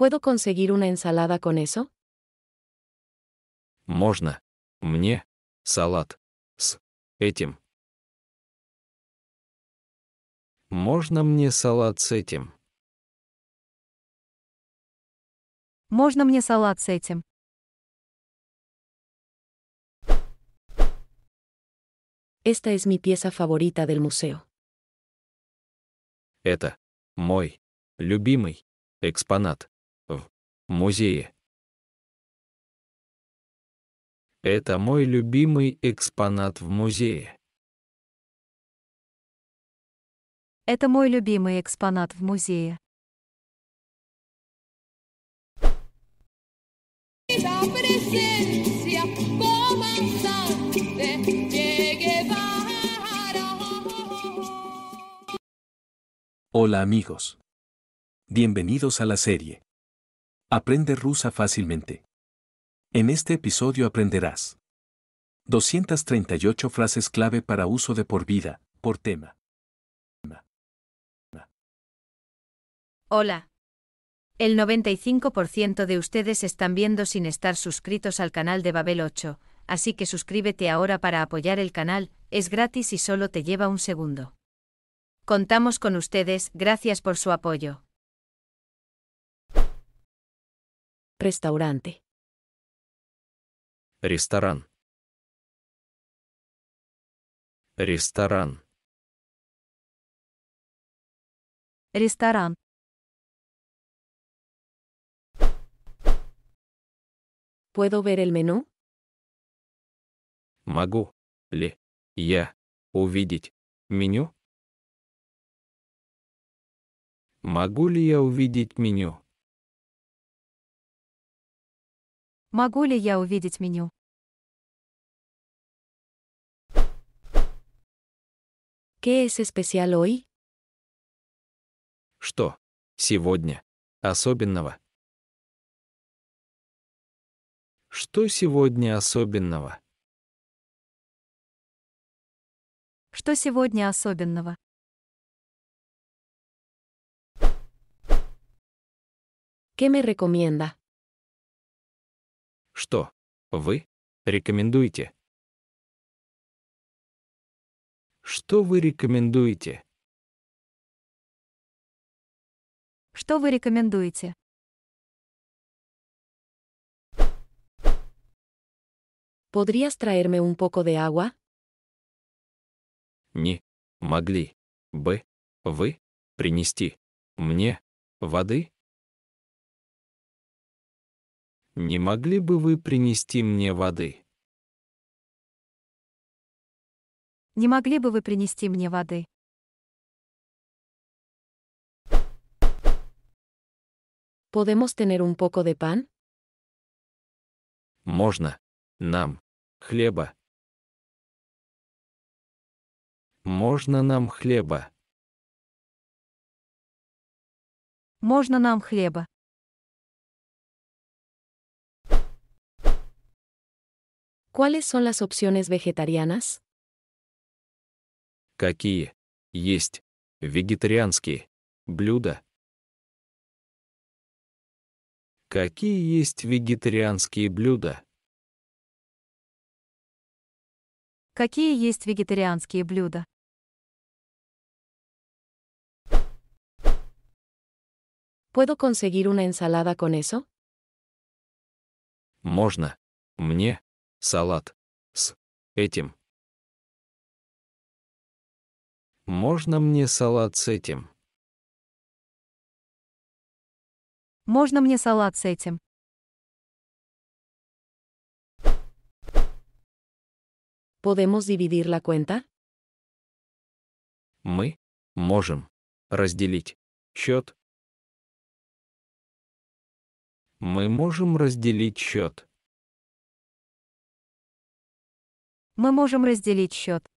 ¿Puedo conseguir una ensalada con eso? Можно. Мне. Салат. С. Этим. Можно мне салат с этим? Можно мне салат Esta es mi pieza favorita del museo. Это мой любимый экспонат. музее. Это мой любимый экспонат в музее. Это мой любимый экспонат в музее. Hola amigos. Bienvenidos a la serie. Aprende rusa fácilmente. En este episodio aprenderás 238 frases clave para uso de por vida, por tema. Hola. El 95% de ustedes están viendo sin estar suscritos al canal de Babel 8, así que suscríbete ahora para apoyar el canal, es gratis y solo te lleva un segundo. Contamos con ustedes, gracias por su apoyo. Restaurante. Ресторан. Ресторан. Ресторан. ¿Puedo ver el menú? Могу ли я увидеть меню? Могу ли я увидеть меню? Могу ли я увидеть меню? ¿Qué es especial hoy? Что? Сегодня. Особенного. Что сегодня особенного? Что сегодня особенного? ¿Qué me recomienda? что вы рекомендуете? Что вы рекомендуете? Что вы рекомендуете? ¿Podrías traerme un poco de agua? Не могли бы вы принести мне воды? не могли бы вы принести мне воды? Не могли бы вы принести мне воды? Podemos tener un poco de pan? Можно. Нам. Хлеба. Можно нам хлеба. Можно нам хлеба. ¿Cuáles son las opciones vegetarianas? Какие есть вегетарианские блюда? Какие есть вегетарианские блюда? Какие есть ¿Puedo conseguir una ensalada con eso? Можно. Мне салат с этим. Можно мне салат с этим? Можно мне салат с этим? ¿Podemos dividir la cuenta? Мы можем разделить счет. Мы можем разделить счет. мы можем разделить счет.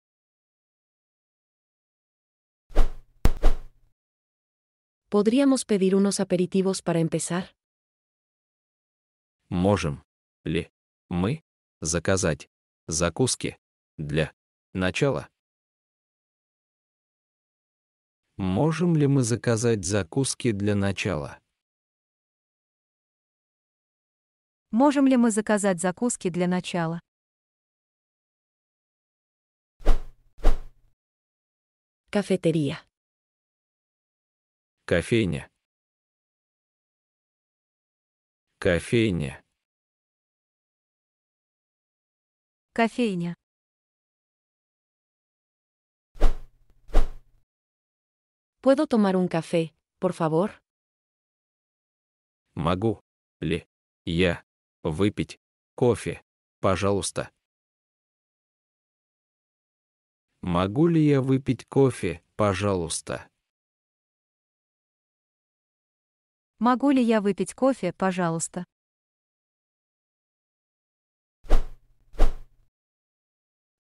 ¿Podríamos pedir unos aperitivos para empezar? Можем ли мы заказать закуски для начала? Можем ли мы заказать закуски для начала? Можем ли мы заказать закуски для начала? Кафетерия. Кофейня. Кофейня. Кофейня. ¿Puedo tomar un café, por favor? Могу ли я выпить кофе, пожалуйста? Могу ли я выпить кофе, пожалуйста? Могу ли я выпить кофе, пожалуйста?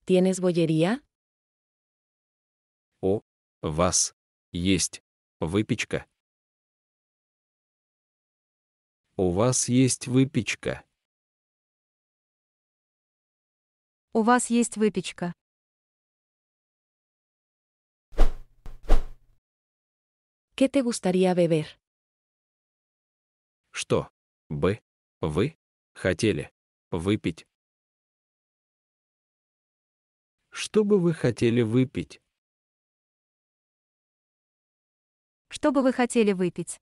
¿Tienes bollería? О, вас есть выпечка. У вас есть выпечка. У вас есть выпечка. ¿Qué te gustaría beber? Что бы вы хотели выпить? Что бы вы хотели выпить? Что бы вы хотели выпить?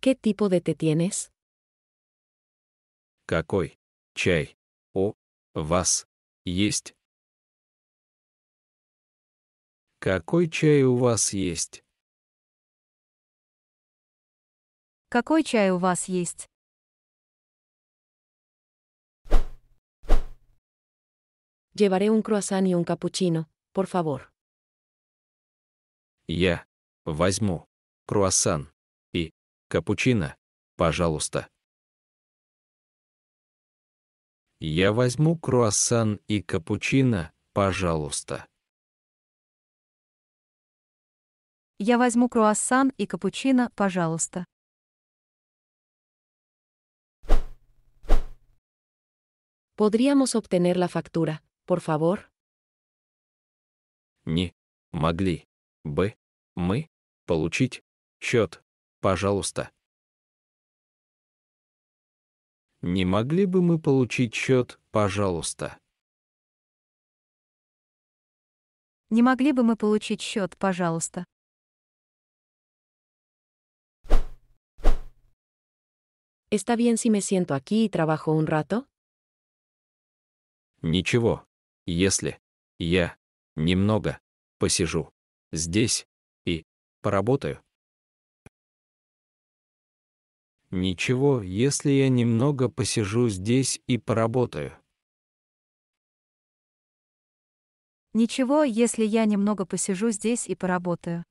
¿Qué tipo de té tienes? Какой чай у вас есть? Какой чай у вас есть? Какой чай у вас есть? Llevaré un croissant y un cappuccino, por favor. Я возьму круассан и капучино, пожалуйста. Я возьму круассан и капучино, пожалуйста. Я возьму круассан и капучино, пожалуйста. Podríamos obtener la factura, por favor? Не могли бы мы получить счет, пожалуйста. Не могли бы мы получить счет, пожалуйста? Не могли бы мы получить счет, пожалуйста? ¿Está bien si me siento aquí и trabajo un rato? Ничего. Если я немного посижу здесь и поработаю. Ничего, если я немного посижу здесь и поработаю. Ничего, если я немного посижу здесь и поработаю.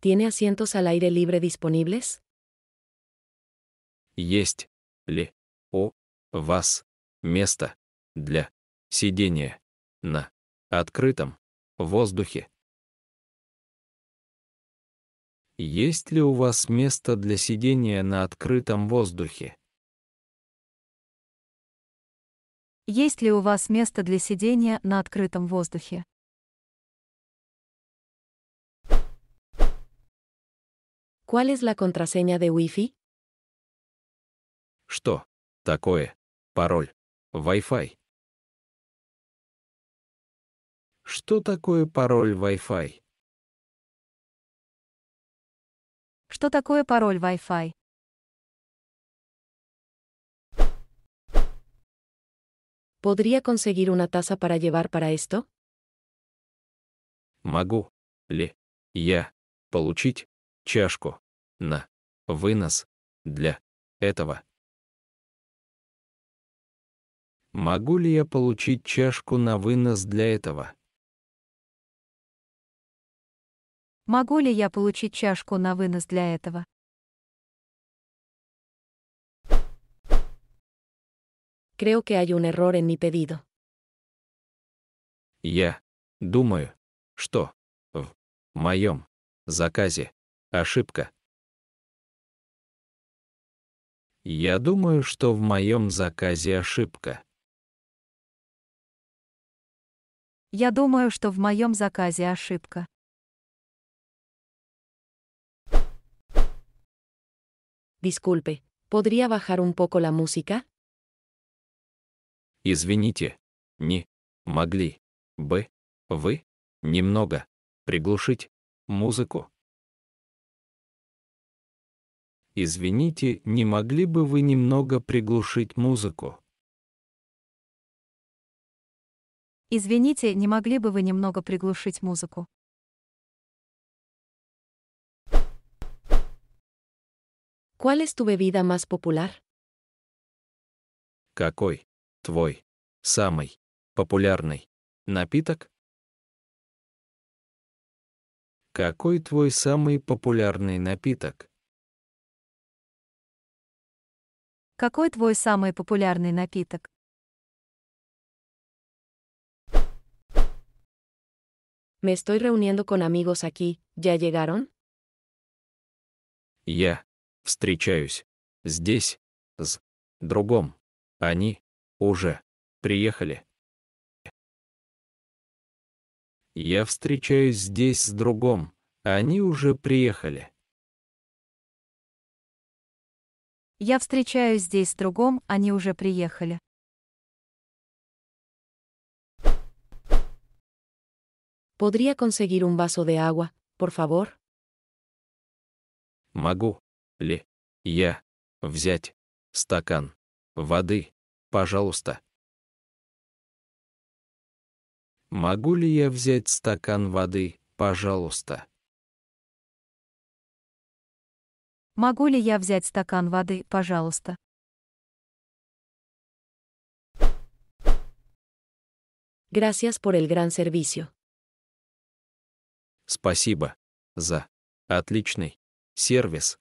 ¿Tiene asientos al aire libre disponibles? Есть ли у вас место для сидения на открытом воздухе? Есть ли у вас место для сидения на открытом воздухе? Есть ли у вас место для сидения на открытом воздухе? ¿Cuál es la contraseña de Wi-Fi? ¿Qué такое пароль Wi-Fi? Что такое пароль Wi-Fi? Что такое пароль Wi-Fi? ¿Podría conseguir una taza para llevar para esto? Могу le ya получить чашку на вынос для этого. Могу ли я получить чашку на вынос для этого? Могу ли я получить чашку на вынос для этого? Creo que hay un error en mi pedido. Я думаю, что в моем заказе Ошибка. Я думаю, что в моем заказе ошибка. Я думаю, что в моем заказе ошибка. Disculpe, ¿podría bajar un poco la música? Извините, не могли бы вы немного приглушить музыку? Извините, не могли бы вы немного приглушить музыку? Извините, не могли бы вы немного приглушить музыку? ¿Cuál es tu bebida más popular? Какой твой самый популярный напиток? Какой твой самый популярный напиток? Какой твой самый популярный напиток? Me estoy reuniendo con amigos aquí. ¿Ya llegaron? Я встречаюсь здесь с другом. Они уже приехали. Я встречаюсь здесь с другом. Они уже приехали. Я встречаюсь здесь с другом, они уже приехали. ¿Podría conseguir un vaso de agua, por favor? Могу ли я взять стакан воды, пожалуйста? Могу ли я взять стакан воды, пожалуйста? Могу ли я взять стакан воды, пожалуйста? Gracias por el gran servicio. Спасибо за отличный сервис.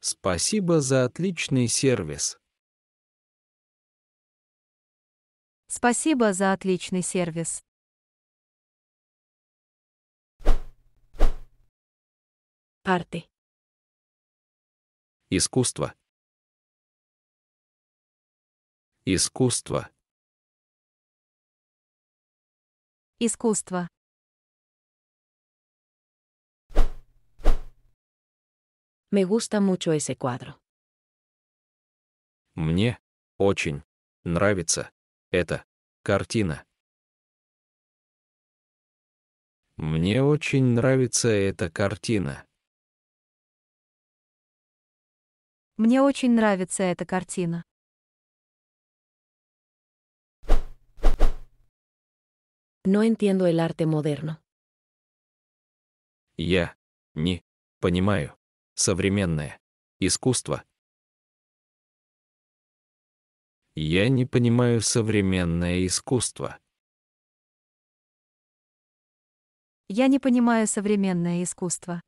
Спасибо за отличный сервис. Спасибо за отличный сервис. Parte. Искусство. Искусство. Искусство. Me gusta mucho ese cuadro. Мне очень нравится эта картина. Мне очень нравится эта картина. Мне очень нравится эта картина. No entiendo el arte moderno. Я не понимаю современное искусство. Я не понимаю современное искусство. Я не понимаю современное искусство.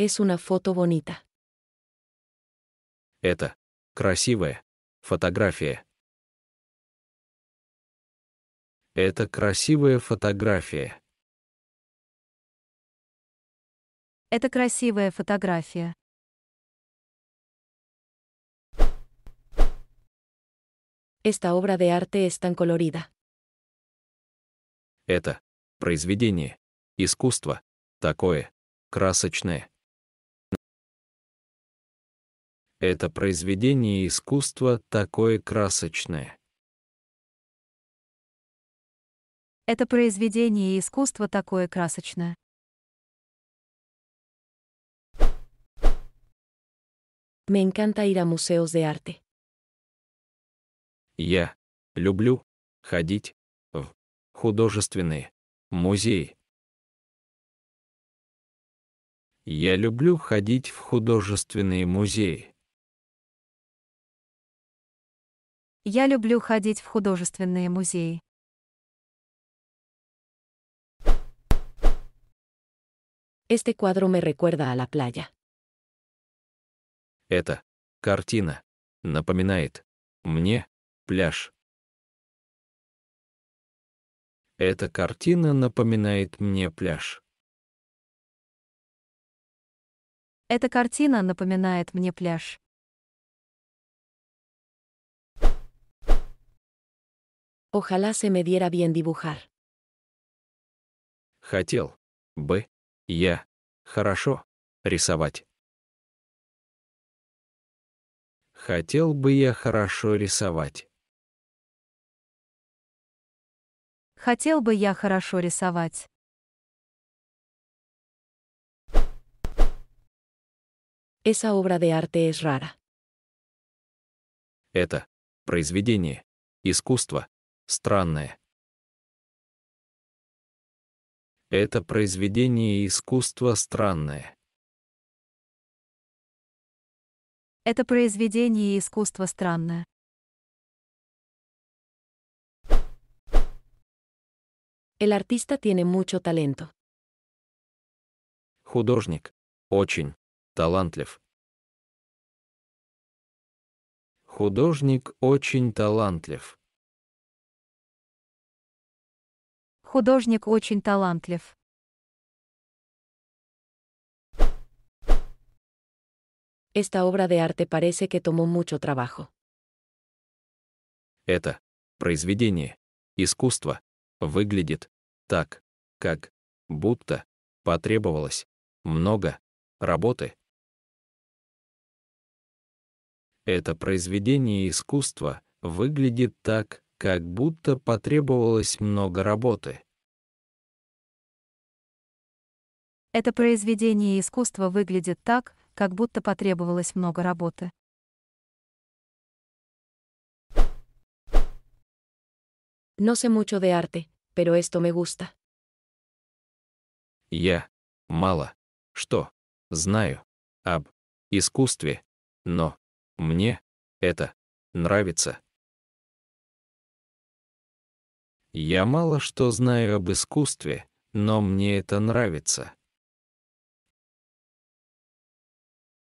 Es una foto bonita. Это красивая фотография. Это красивая фотография. Это красивая фотография. Esta obra de arte es tan colorida. Это произведение искусства такое красочное это произведение искусства такое красочное. Это произведение искусства такое красочное. Me encanta ir a museos de arte. Я люблю ходить в художественные музеи. Я люблю ходить в художественные музеи. Я люблю ходить в художественные музеи. Este cuadro me recuerda a la playa. Это картина напоминает мне пляж. Эта картина напоминает мне пляж. Эта картина напоминает мне пляж. Ojalá se me diera bien dibujar. Хотел бы я хорошо рисовать. Хотел бы я хорошо рисовать. Хотел бы я хорошо рисовать. Esa obra de arte es rara. Это произведение искусства странное. Это произведение искусства странное. Это произведение искусства странное. El artista tiene mucho talento. Художник очень талантлив. Художник очень талантлив. Художник очень талантлив. Esta obra de arte parece que tomó mucho trabajo. Это произведение искусства выглядит так, как будто потребовалось много работы. Это произведение искусства выглядит так, как будто потребовалось много работы. Это произведение искусства выглядит так, как будто потребовалось много работы. No sé mucho de arte, pero esto me gusta. Я мало что знаю об искусстве, но мне это нравится. Я мало что знаю об искусстве, но мне это нравится.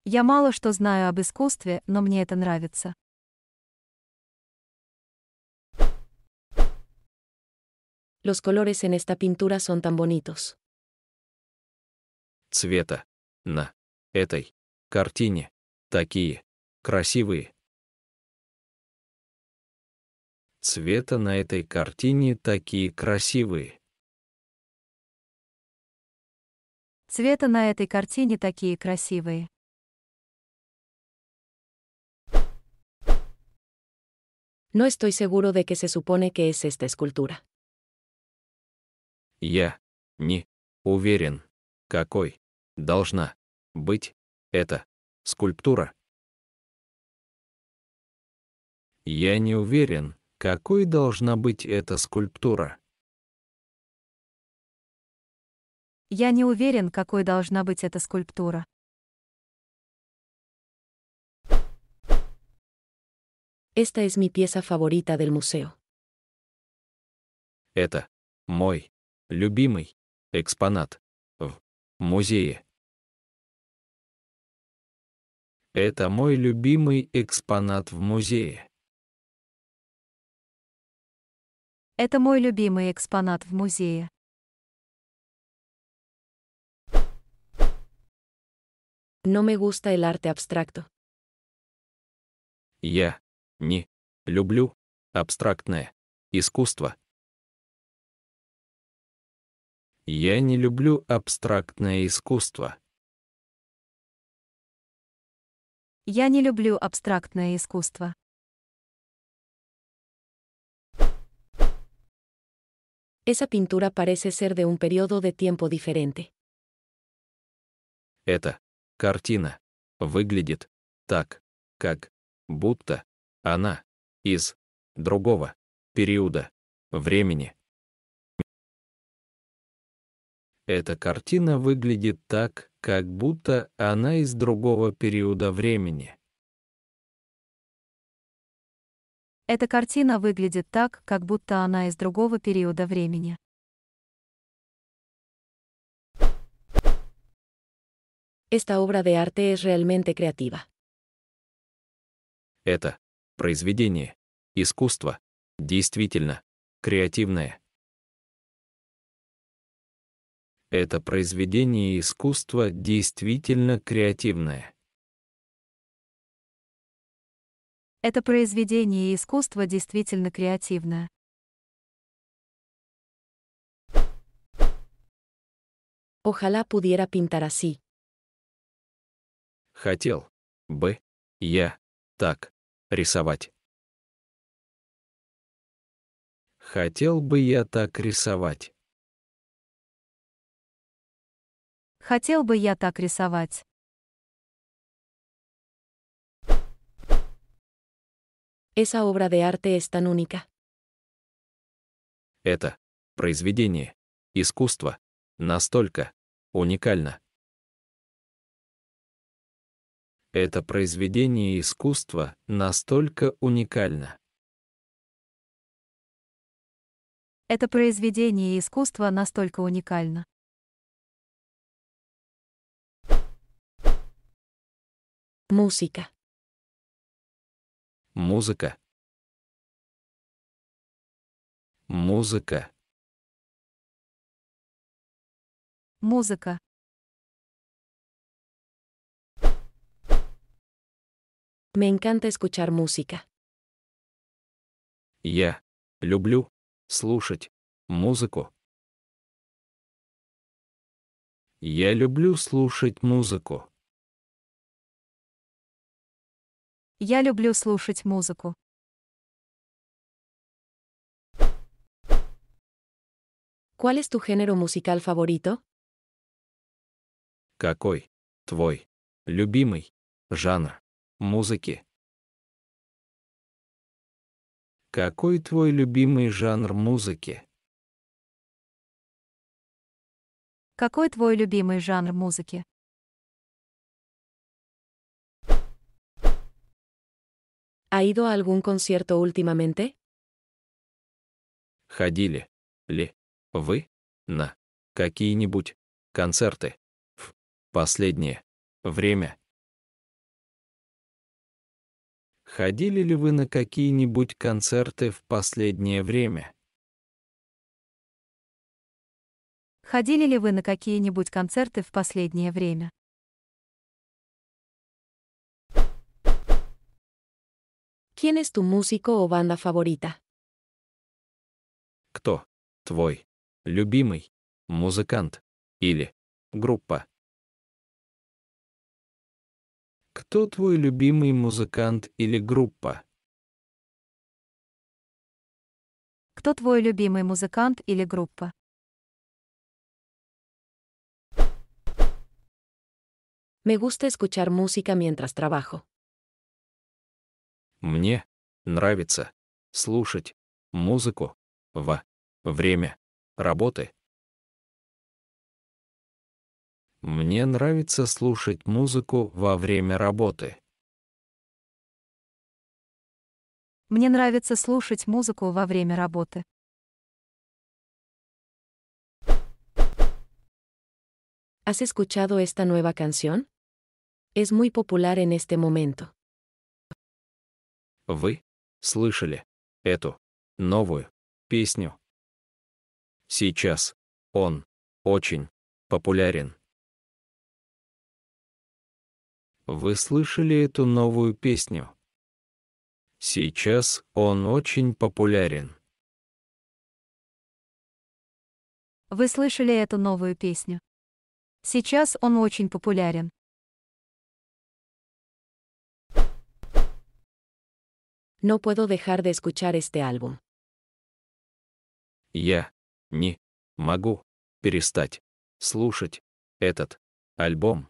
Я мало что знаю об искусстве, но мне это нравится. Los colores en esta pintura son tan bonitos. Цвета на этой картине такие красивые. цвета на этой картине такие красивые. Цвета на этой картине такие красивые. No estoy seguro de que se supone que es esta escultura. Я не уверен, какой должна быть эта скульптура. Я не уверен, какой должна быть эта скульптура? Я не уверен, какой должна быть эта скульптура. Esta es mi pieza favorita del museo. Это мой любимый экспонат в музее. Это мой любимый экспонат в музее. Это мой любимый экспонат в музее. No me gusta el arte abstracto. Я не люблю абстрактное искусство. Я не люблю абстрактное искусство. Я не люблю абстрактное искусство. Esa pintura parece ser de un periodo de tiempo diferente. Эта картина выглядит так, как будто она из другого периода времени. Эта картина выглядит так, как будто она из другого периода времени. Эта картина выглядит так, как будто она из другого периода времени. Esta obra de arte es realmente creativa. Это произведение искусство действительно креативное. Это произведение искусства действительно креативное. Это произведение искусства действительно креативно. Ojalá pudiera pintar así. Хотел бы я так рисовать. Хотел бы я так рисовать. Хотел бы я так рисовать. Esa obra de arte es tan única. Это произведение, искусство, настолько уникально. Это произведение искусства настолько уникально. Это произведение искусства настолько уникально. Музыка. Музыка. Музыка. Музыка. Me encanta escuchar música. Я люблю слушать музыку. Я люблю слушать музыку. Я люблю слушать музыку. ¿Cuál es tu género musical favorito? Какой твой любимый жанр музыки? Какой твой любимый жанр музыки? Какой твой любимый жанр музыки? ¿Ha ido a algún concierto últimamente? Ходили ли вы на какие-нибудь концерты в последнее время? Ходили ли вы на какие-нибудь концерты в последнее время? Ходили ли вы на какие-нибудь концерты в последнее время? ¿Quién es tu músico o banda favorita? Кто? Твой. Любимый. Музыкант. Или. Группа. Кто твой любимый музыкант или группа? Кто твой любимый музыкант или группа? Me gusta escuchar música mientras trabajo. Мне нравится слушать музыку во время работы. Мне нравится слушать музыку во время работы. Мне нравится слушать музыку во время работы. ¿Has escuchado esta nueva canción? Es muy popular en este momento. Вы слышали эту новую песню? Сейчас он очень популярен. Вы слышали эту новую песню? Сейчас он очень популярен. Вы слышали эту новую песню? Сейчас он очень популярен. No puedo dejar de escuchar este álbum. Я не могу перестать слушать этот альбом.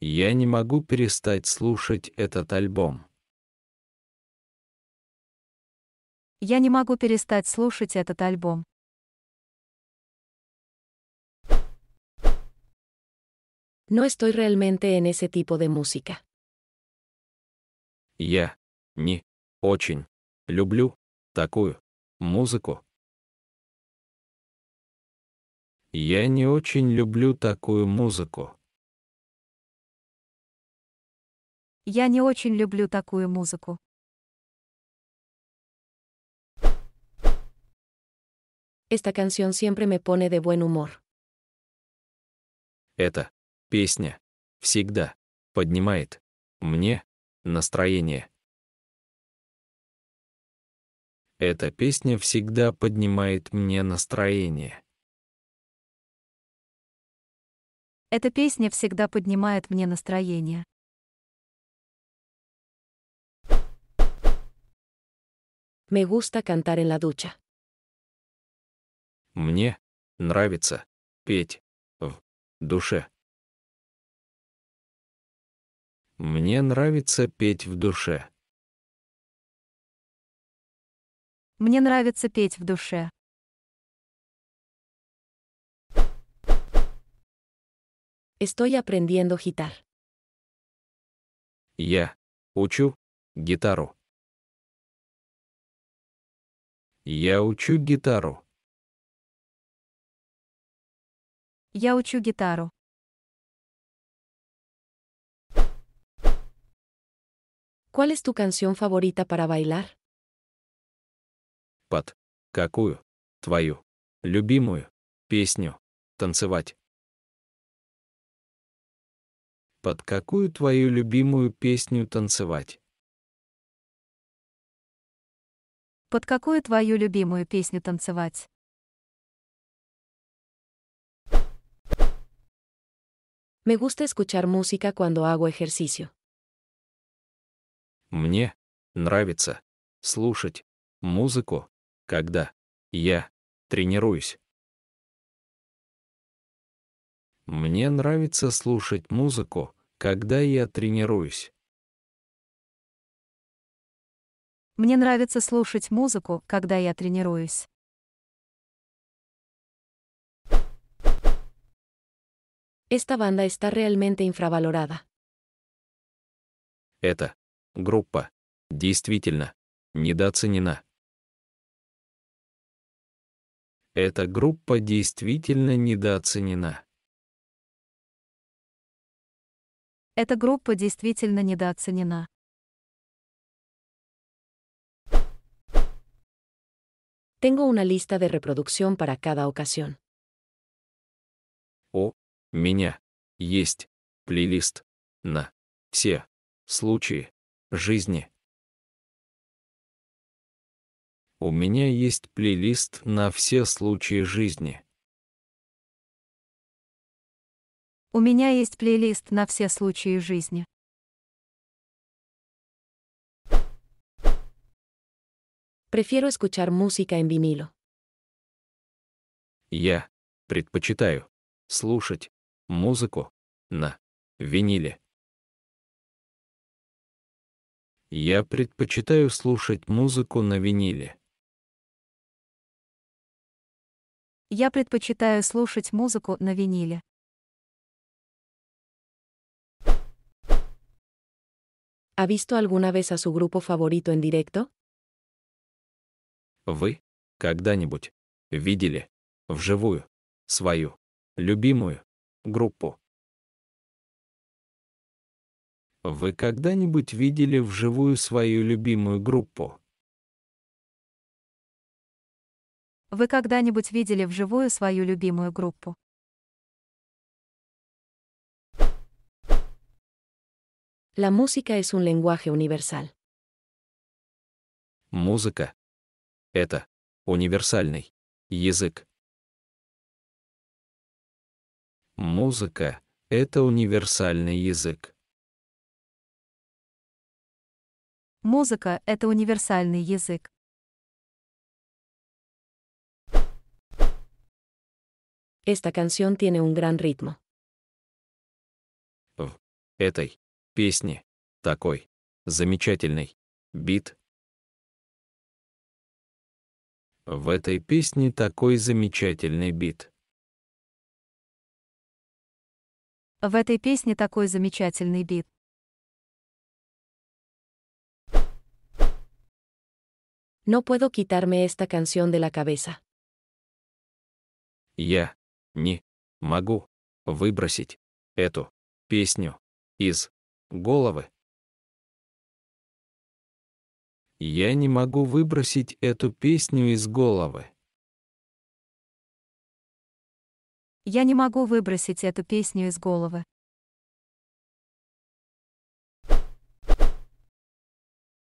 Я не могу перестать слушать этот альбом. Я не могу перестать слушать этот альбом. No estoy realmente en ese tipo de música. Я не очень люблю такую музыку. Я не очень люблю такую музыку. Я не очень люблю такую музыку. Esta canción siempre me pone de buen humor. Эта песня всегда поднимает мне настроение. Эта песня всегда поднимает мне настроение. Эта песня всегда поднимает мне настроение. Me gusta cantar en la ducha. Мне нравится петь в душе. Мне нравится петь в душе. Мне нравится петь в душе. Estoy aprendiendo guitar. Я учу гитару. Я учу гитару. Я учу гитару. ¿Cuál es tu canción favorita para bailar? Под. Какую? Твою. Любимую. Песню. Танцевать. Под какую твою любимую песню танцевать? Под какую твою любимую песню танцевать? Me gusta escuchar música cuando hago ejercicio. Мне нравится слушать музыку, когда я тренируюсь. Мне нравится слушать музыку, когда я тренируюсь. Мне нравится слушать музыку, когда я тренируюсь. Esta banda está realmente infravalorada. Это группа действительно недооценена. Эта группа действительно недооценена. Эта группа действительно недооценена. Tengo una lista de reproducción para cada ocasión. О, меня есть плейлист на все случаи жизни. У меня есть плейлист на все случаи жизни. У меня есть плейлист на все случаи жизни. Prefiero escuchar música en vinilo. Я предпочитаю слушать музыку на виниле. Я предпочитаю слушать музыку на виниле. Я предпочитаю слушать музыку на виниле. ¿Ha visto alguna vez a su grupo favorito en directo? Вы когда-нибудь видели вживую свою любимую группу? Вы когда-нибудь видели вживую свою любимую группу? Вы когда-нибудь видели вживую свою любимую группу? La música es un lenguaje universal. Музыка — это универсальный язык. Музыка — это универсальный язык. Музыка – это универсальный язык. Esta canción tiene un gran ritmo. В этой песне такой замечательный бит. В этой песне такой замечательный бит. В этой песне такой замечательный бит. No puedo quitarme esta canción de la cabeza. Я не могу выбросить эту песню из головы. Я не могу выбросить эту песню из головы. Я не могу выбросить эту песню из головы.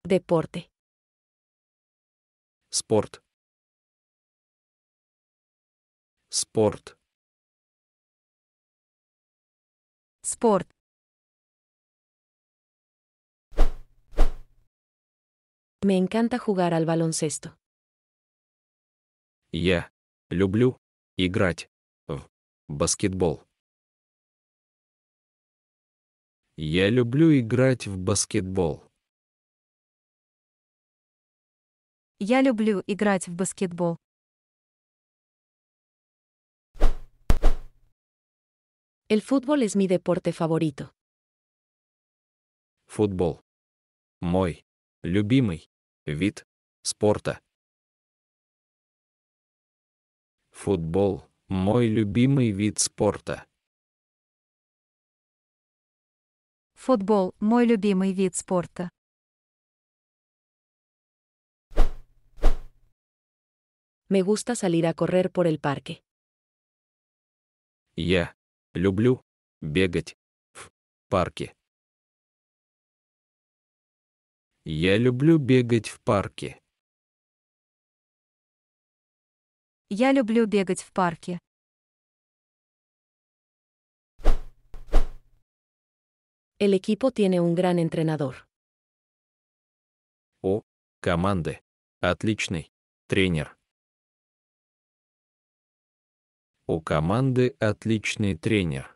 Deporte спорт спорт спорт Me encanta jugar al baloncesto. Я люблю играть в баскетбол. Я люблю играть в баскетбол. Я люблю играть в баскетбол. El fútbol es mi deporte favorito. Футбол. Мой любимый вид спорта. Футбол – мой любимый вид спорта. Футбол – мой любимый вид спорта. Me gusta salir a correr por el parque. Я люблю бегать в парке. Я люблю бегать в парке. Я люблю бегать в парке. El equipo tiene un gran entrenador. О, команды. Отличный тренер. У команды отличный тренер.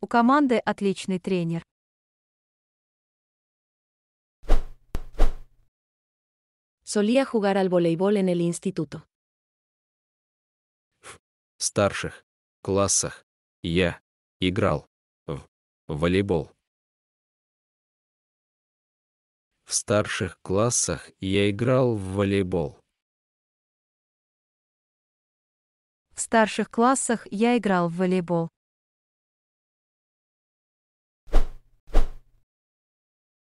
У команды отличный тренер. Solía jugar al voleibol en el instituto. В старших классах я играл в волейбол. В старших классах я играл в волейбол. В старших классах я играл в волейбол.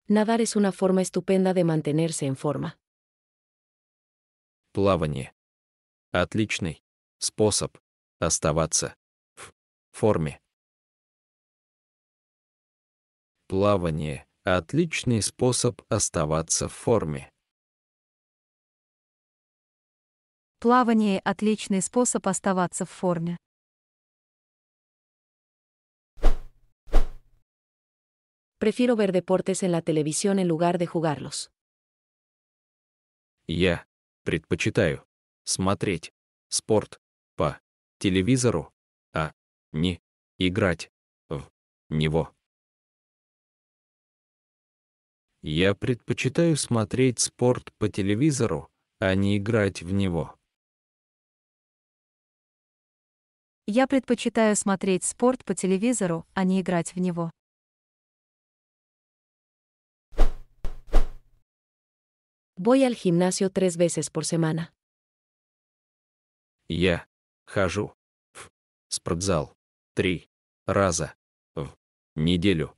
Nadar es una forma estupenda de mantenerse en forma. Плавание. Отличный способ оставаться в форме. Плавание – отличный способ оставаться в форме. Плавание – отличный способ оставаться в форме. Prefiero ver deportes en la televisión en lugar de jugarlos. Я предпочитаю смотреть спорт по телевизору, а не играть в него. Я предпочитаю смотреть спорт по телевизору, а не играть в него. Я предпочитаю смотреть спорт по телевизору, а не играть в него. Voy al gimnasio tres veces por semana. Я хожу в спортзал три раза в неделю.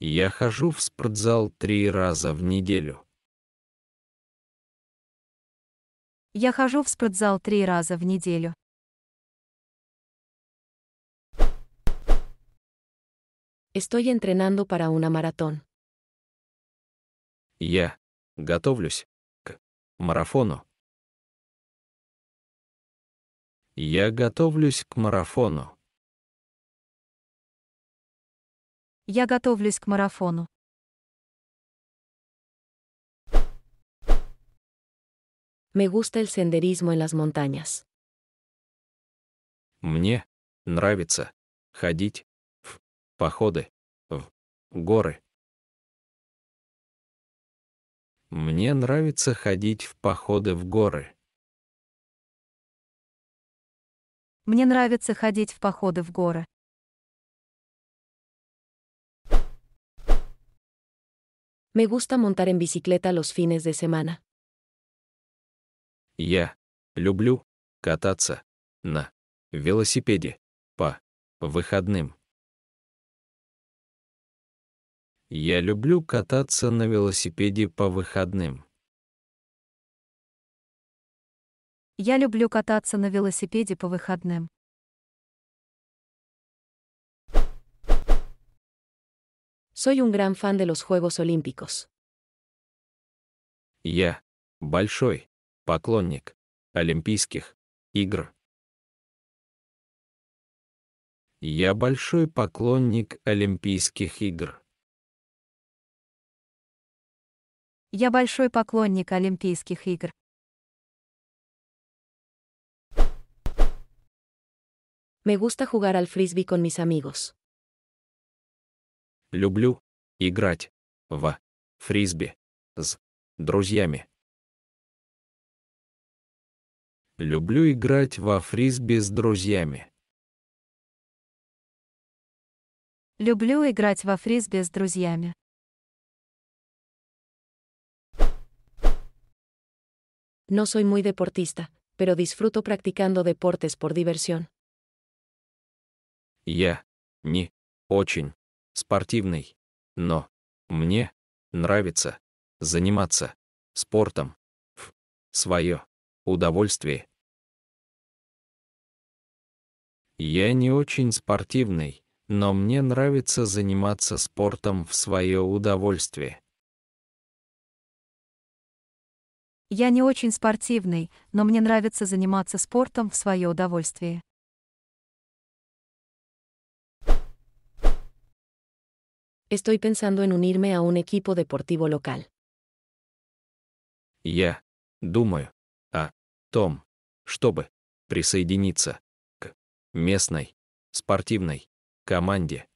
Я хожу в спортзал три раза в неделю. Я хожу в спортзал три раза в неделю. Estoy entrenando para una maratón. Я готовлюсь к марафону. Я готовлюсь к марафону. Я готовлюсь к марафону. Me gusta el senderismo en las montañas. Мне нравится ходить в походы в горы. Мне нравится ходить в походы в горы. Мне нравится ходить в походы в горы. Me gusta montar en bicicleta los fines de semana. Я люблю кататься на велосипеде по выходным. Я люблю кататься на велосипеде по выходным. Я люблю кататься на велосипеде по выходным. Soy un gran fan de los Juegos Olímpicos. Я большой поклонник Олимпийских игр. Я большой поклонник Олимпийских игр. Я большой поклонник Олимпийских игр. Me gusta jugar al frisbee con mis amigos. Люблю играть в фрисби с друзьями. Люблю играть во фрисби с друзьями. Люблю играть во фрисби с друзьями. No soy muy deportista, pero disfruto practicando deportes por diversión. Я не очень спортивный, но мне нравится заниматься спортом в свое удовольствии. Я не очень спортивный, но мне нравится заниматься спортом в свое удовольствие. Я не очень спортивный, но мне нравится заниматься спортом в свое удовольствие. Estoy pensando en unirme a un equipo deportivo local. Я думаю, том, чтобы присоединиться к местной спортивной команде.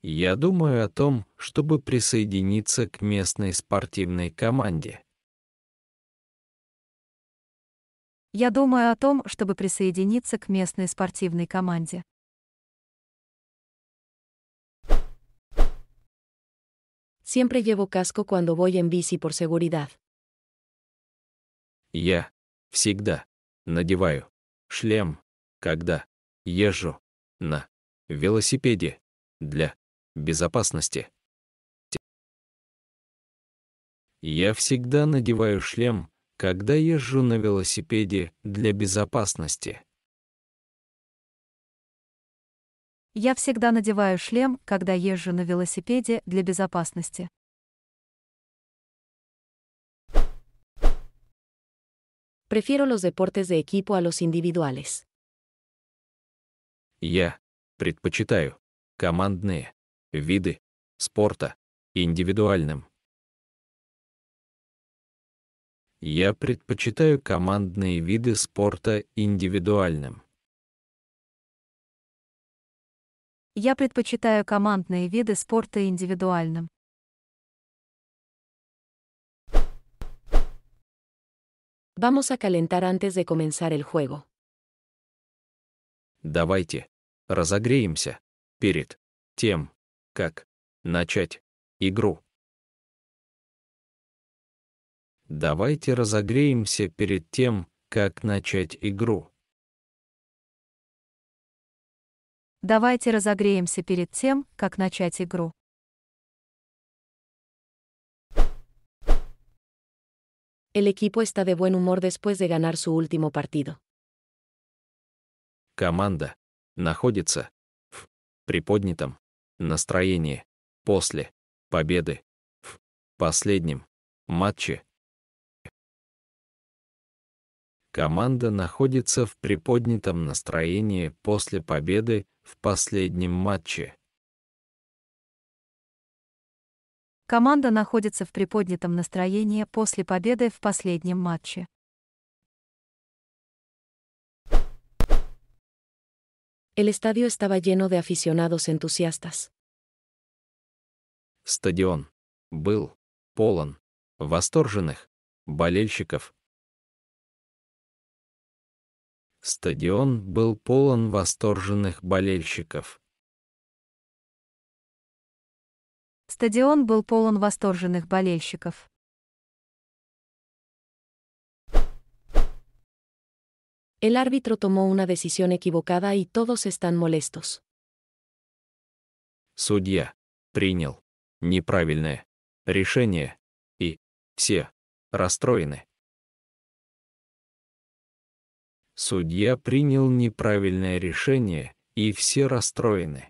Я думаю о том, чтобы присоединиться к местной спортивной команде. Я думаю о том, чтобы присоединиться к местной спортивной команде. Siempre llevo casco cuando voy en bici por seguridad. Я всегда надеваю шлем, когда езжу на велосипеде для безопасности. Я всегда надеваю шлем, когда езжу на велосипеде для безопасности. Я всегда надеваю шлем, когда езжу на велосипеде для безопасности. Prefiero los deportes de equipo a los individuales. Я предпочитаю командные виды спорта индивидуальным. Я предпочитаю командные виды спорта индивидуальным. Я предпочитаю командные виды спорта индивидуальным. Vamos a calentar antes de comenzar el juego. Давайте разогреемся перед тем, как начать игру. Давайте разогреемся перед тем, как начать игру. Давайте разогреемся перед тем, как начать игру. El equipo está de buen humor después de ganar su último partido. Команда находится в приподнятом настроении после победы в последнем матче. Команда находится в приподнятом настроении после победы в последнем матче. Команда находится в приподнятом настроении после победы в последнем матче. El estadio estaba lleno de aficionados entusiastas. Стадион был полон восторженных болельщиков. Стадион был полон восторженных болельщиков. Стадион был полон восторженных болельщиков. El árbitro tomó una decisión equivocada y todos están molestos. Судья принял неправильное решение, и все расстроены. Судья принял неправильное решение, и все расстроены.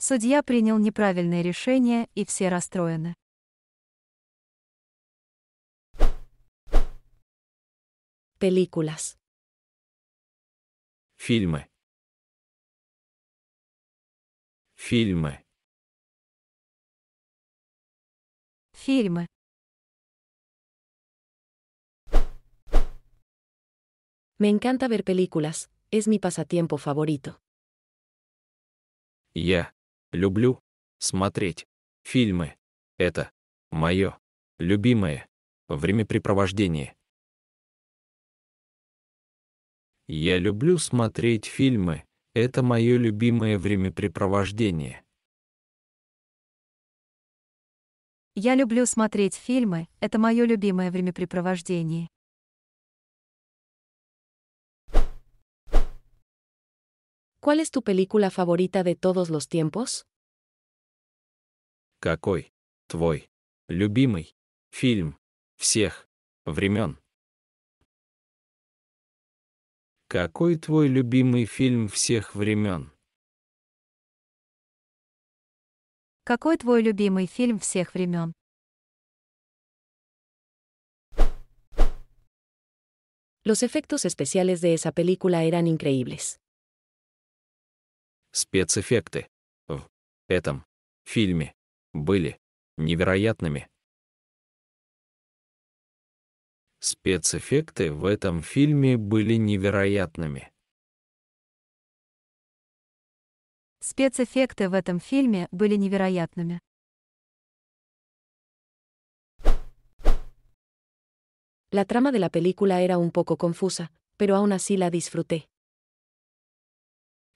Судья принял неправильное решение, и все расстроены. Películas. Фильмы. Фильмы. Фильмы. Me encanta ver películas, es mi pasatiempo favorito. Я. Люблю смотреть фильмы. Это мое любимое времяпрепровождение. Я люблю смотреть фильмы. Это мое любимое времяпрепровождение. Я люблю смотреть фильмы. Это мое любимое времяпрепровождение. ¿Cuál es tu película favorita de todos los tiempos? Какой твой любимый фильм всех времен? Какой твой любимый фильм всех времен? Какой твой любимый фильм всех времен? Los efectos especiales de esa película eran increíbles. спецэффекты в этом фильме были невероятными. Спецэффекты в этом фильме были невероятными. Спецэффекты в этом фильме были невероятными. La trama de la película era un poco confusa, pero aún así la disfruté.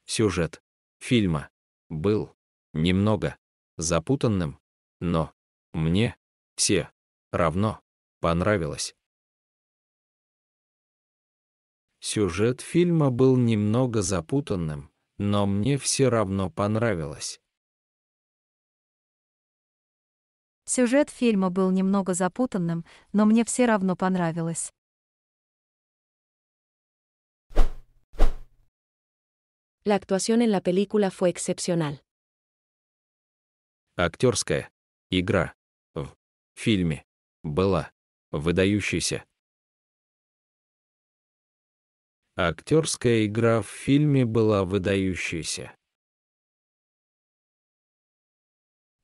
Сюжет фильма был немного запутанным, но мне все равно понравилось. Сюжет фильма был немного запутанным, но мне все равно понравилось. Сюжет фильма был немного запутанным, но мне все равно понравилось. La actuación en la película fue excepcional. Актерская игра в фильме была выдающейся. Актерская игра в фильме была выдающейся.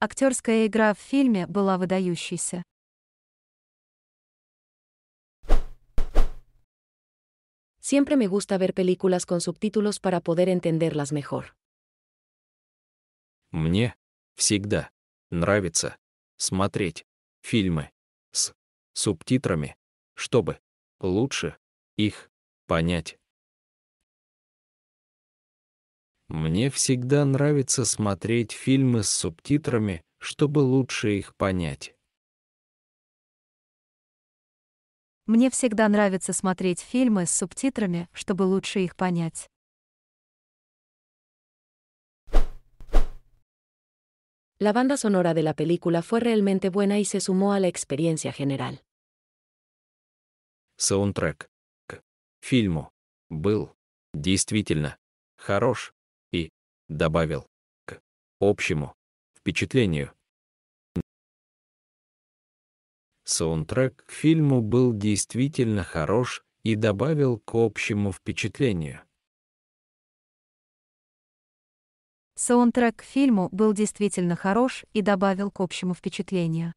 Актерская игра в фильме была выдающейся. Siempre me gusta ver películas con subtítulos para poder entenderlas mejor. Мне всегда нравится смотреть фильмы с субтитрами, чтобы лучше их понять. Мне всегда нравится смотреть фильмы с субтитрами, чтобы лучше их понять. Мне всегда нравится смотреть фильмы с субтитрами, чтобы лучше их понять. La banda sonora de la película fue realmente buena y se sumó a la experiencia general. Саундтрек к фильму был действительно хорош и добавил к общему впечатлению. Саундтрек к фильму был действительно хорош и добавил к общему впечатлению. Саундтрек к фильму был действительно хорош и добавил к общему впечатлению.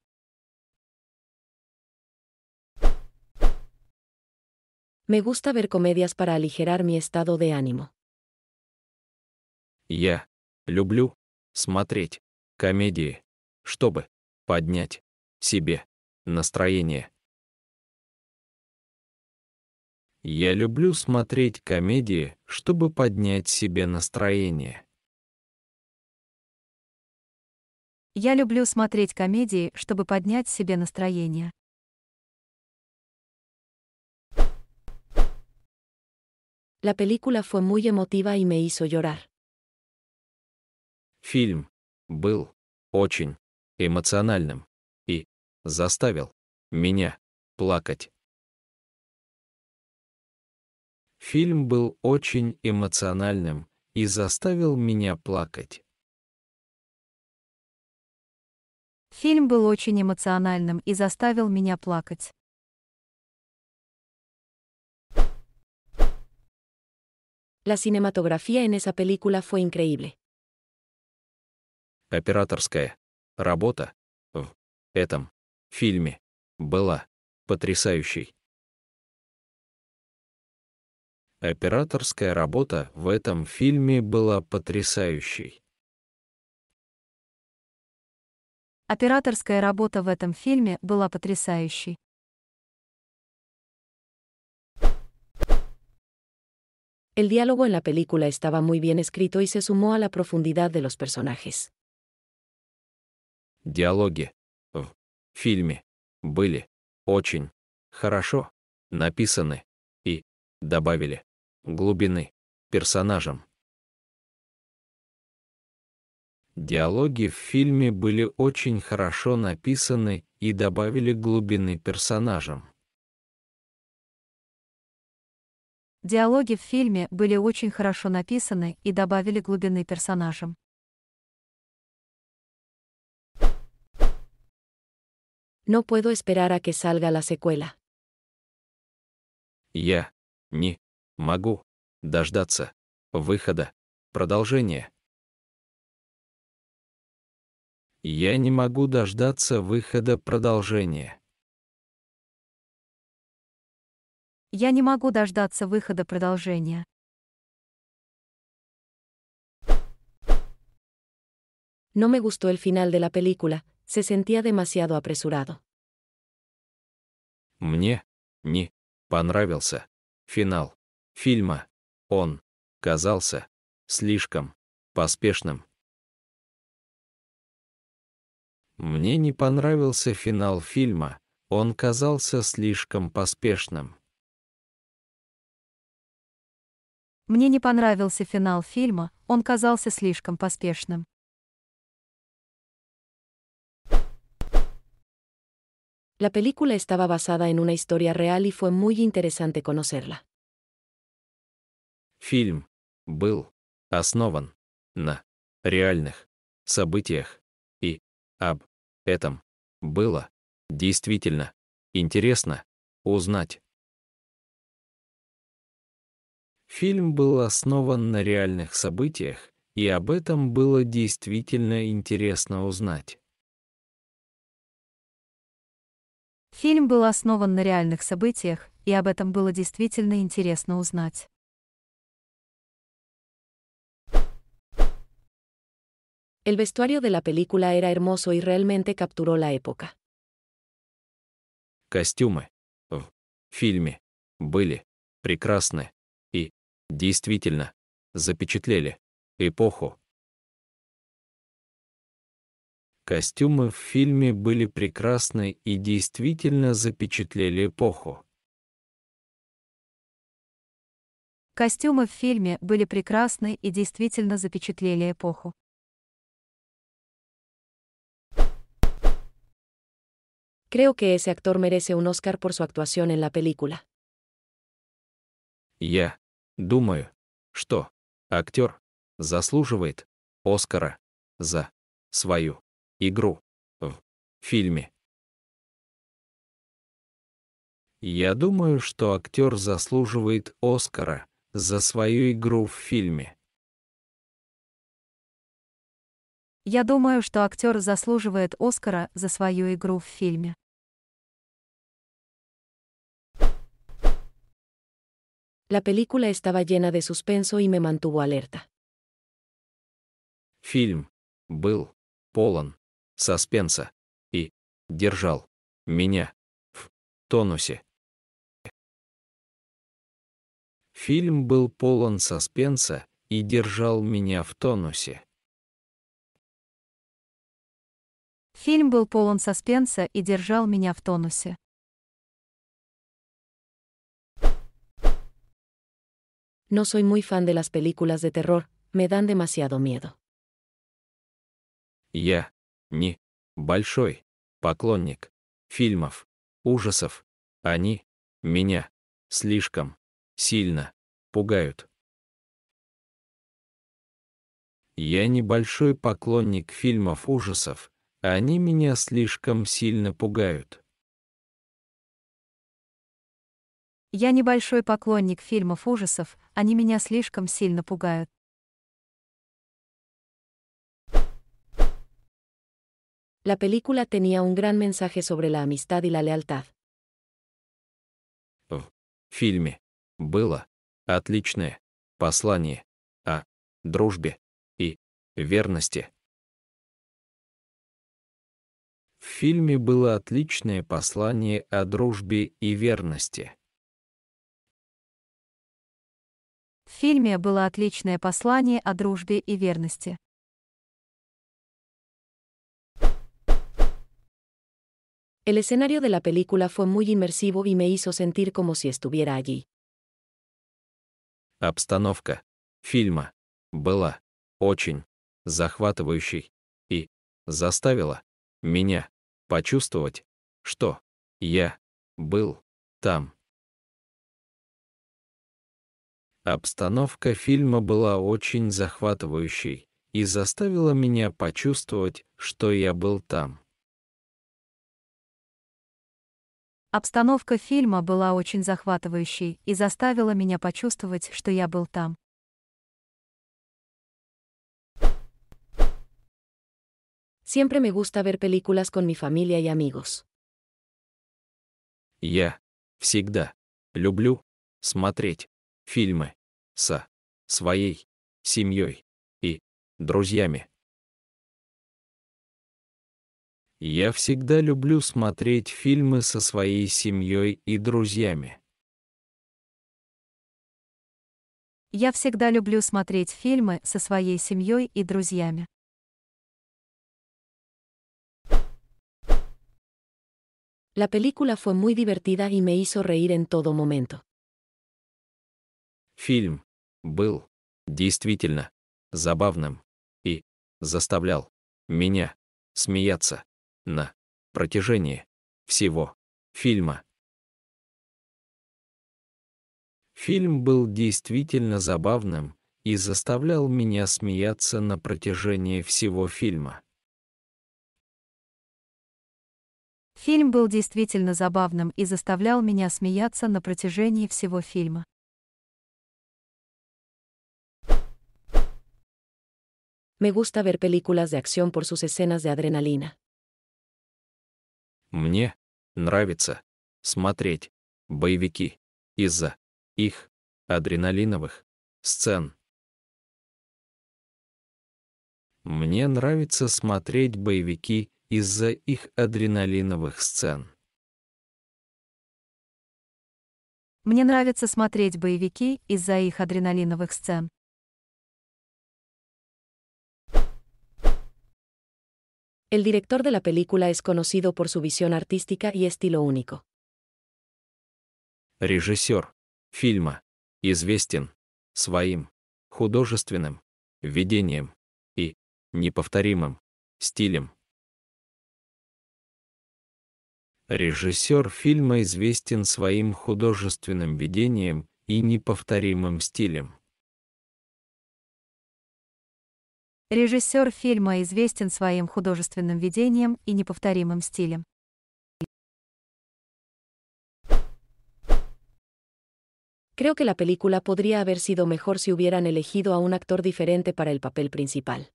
Me gusta ver comedias para aligerar mi estado de ánimo. Я люблю смотреть комедии, чтобы поднять себе настроение. Я люблю смотреть комедии, чтобы поднять себе настроение. Я люблю смотреть комедии, чтобы поднять себе настроение. La película fue muy emotiva y me hizo llorar. Фильм был очень эмоциональным заставил меня плакать. Фильм был очень эмоциональным и заставил меня плакать. Фильм был очень эмоциональным и заставил меня плакать. La cinematografía en esa película fue increíble. Операторская работа в этом фильме была потрясающей. Операторская работа в этом фильме была потрясающей. Операторская работа в этом фильме была потрясающей. El diálogo en la película estaba muy bien escrito y se sumó a la profundidad de los personajes. Диалоги фильме были очень хорошо написаны и добавили глубины персонажам. Диалоги в фильме были очень хорошо написаны и добавили глубины персонажам. Диалоги в фильме были очень хорошо написаны и добавили глубины персонажам. No puedo esperar a que salga la secuela. Я не могу дождаться выхода продолжения. Я не могу дождаться выхода продолжения. Я не могу дождаться выхода продолжения. No me gustó el final de la película, se sentía demasiado apresurado. Мне не понравился финал фильма. Он казался слишком поспешным. Мне не понравился финал фильма, он казался слишком поспешным. Мне не понравился финал фильма, он казался слишком поспешным. La película estaba basada en una historia real y fue muy interesante conocerla. Фильм был основан на реальных событиях и об этом было действительно интересно узнать. Фильм был основан на реальных событиях, и об этом было действительно интересно узнать. Фильм был основан на реальных событиях, и об этом было действительно интересно узнать. El vestuario de la película era hermoso y realmente capturó la época. Костюмы в фильме были прекрасны и действительно запечатлели эпоху. Костюмы в фильме были прекрасны и действительно запечатлели эпоху. Костюмы в фильме были прекрасны и действительно запечатлели эпоху. Creo que ese actor merece un Oscar por su actuación en la película. Я думаю, что актер заслуживает Оскара за свою игру в фильме. Я думаю, что актер заслуживает Оскара за свою игру в фильме. Я думаю, что актер заслуживает Оскара за свою игру в фильме. La película estaba llena de suspenso y me mantuvo alerta. Фильм был полон саспенса и держал меня в тонусе. Фильм был полон саспенса и держал меня в тонусе. Фильм был полон саспенса и держал меня в тонусе. No soy muy fan de las películas de terror, me dan demasiado miedo. Я не большой поклонник фильмов, ужасов. Они меня слишком сильно пугают. Я не большой поклонник фильмов ужасов, они меня слишком сильно пугают. Я небольшой поклонник фильмов ужасов, они меня слишком сильно пугают. La película tenía un gran mensaje sobre la amistad y la lealtad. В фильме было отличное послание о дружбе и верности. В фильме было отличное послание о дружбе и верности. В фильме было отличное послание о дружбе и верности. El escenario de la película fue muy inmersivo y me hizo sentir como si estuviera allí. Обстановка фильма была очень захватывающей и заставила меня почувствовать, что я был там. Обстановка фильма была очень захватывающей и заставила меня почувствовать, что я был там. Обстановка фильма была очень захватывающей и заставила меня почувствовать, что я был там. Siempre me gusta ver películas con mi familia y amigos. Я всегда люблю смотреть фильмы со своей семьей и друзьями. Я всегда люблю смотреть фильмы со своей семьей и друзьями. Я всегда люблю смотреть фильмы со своей семьей и друзьями. La película fue muy divertida y me hizo reír en todo momento. Фильм был действительно забавным и заставлял меня смеяться на протяжении всего фильма. Фильм был действительно забавным и заставлял меня смеяться на протяжении всего фильма. Фильм был действительно забавным и заставлял меня смеяться на протяжении всего фильма. Me gusta ver películas de acción por sus escenas de adrenalina. Мне нравится смотреть боевики из-за их адреналиновых сцен. Мне нравится смотреть боевики из-за их адреналиновых сцен. Мне нравится смотреть боевики из-за их адреналиновых сцен. El director de la película es conocido por su visión artística y estilo único. Режиссер фильма известен своим художественным видением и неповторимым стилем. Режиссер фильма известен своим художественным видением и неповторимым стилем. Режиссер фильма известен своим художественным видением и неповторимым стилем. Creo que la película podría haber sido mejor si hubieran elegido a un actor diferente para el papel principal.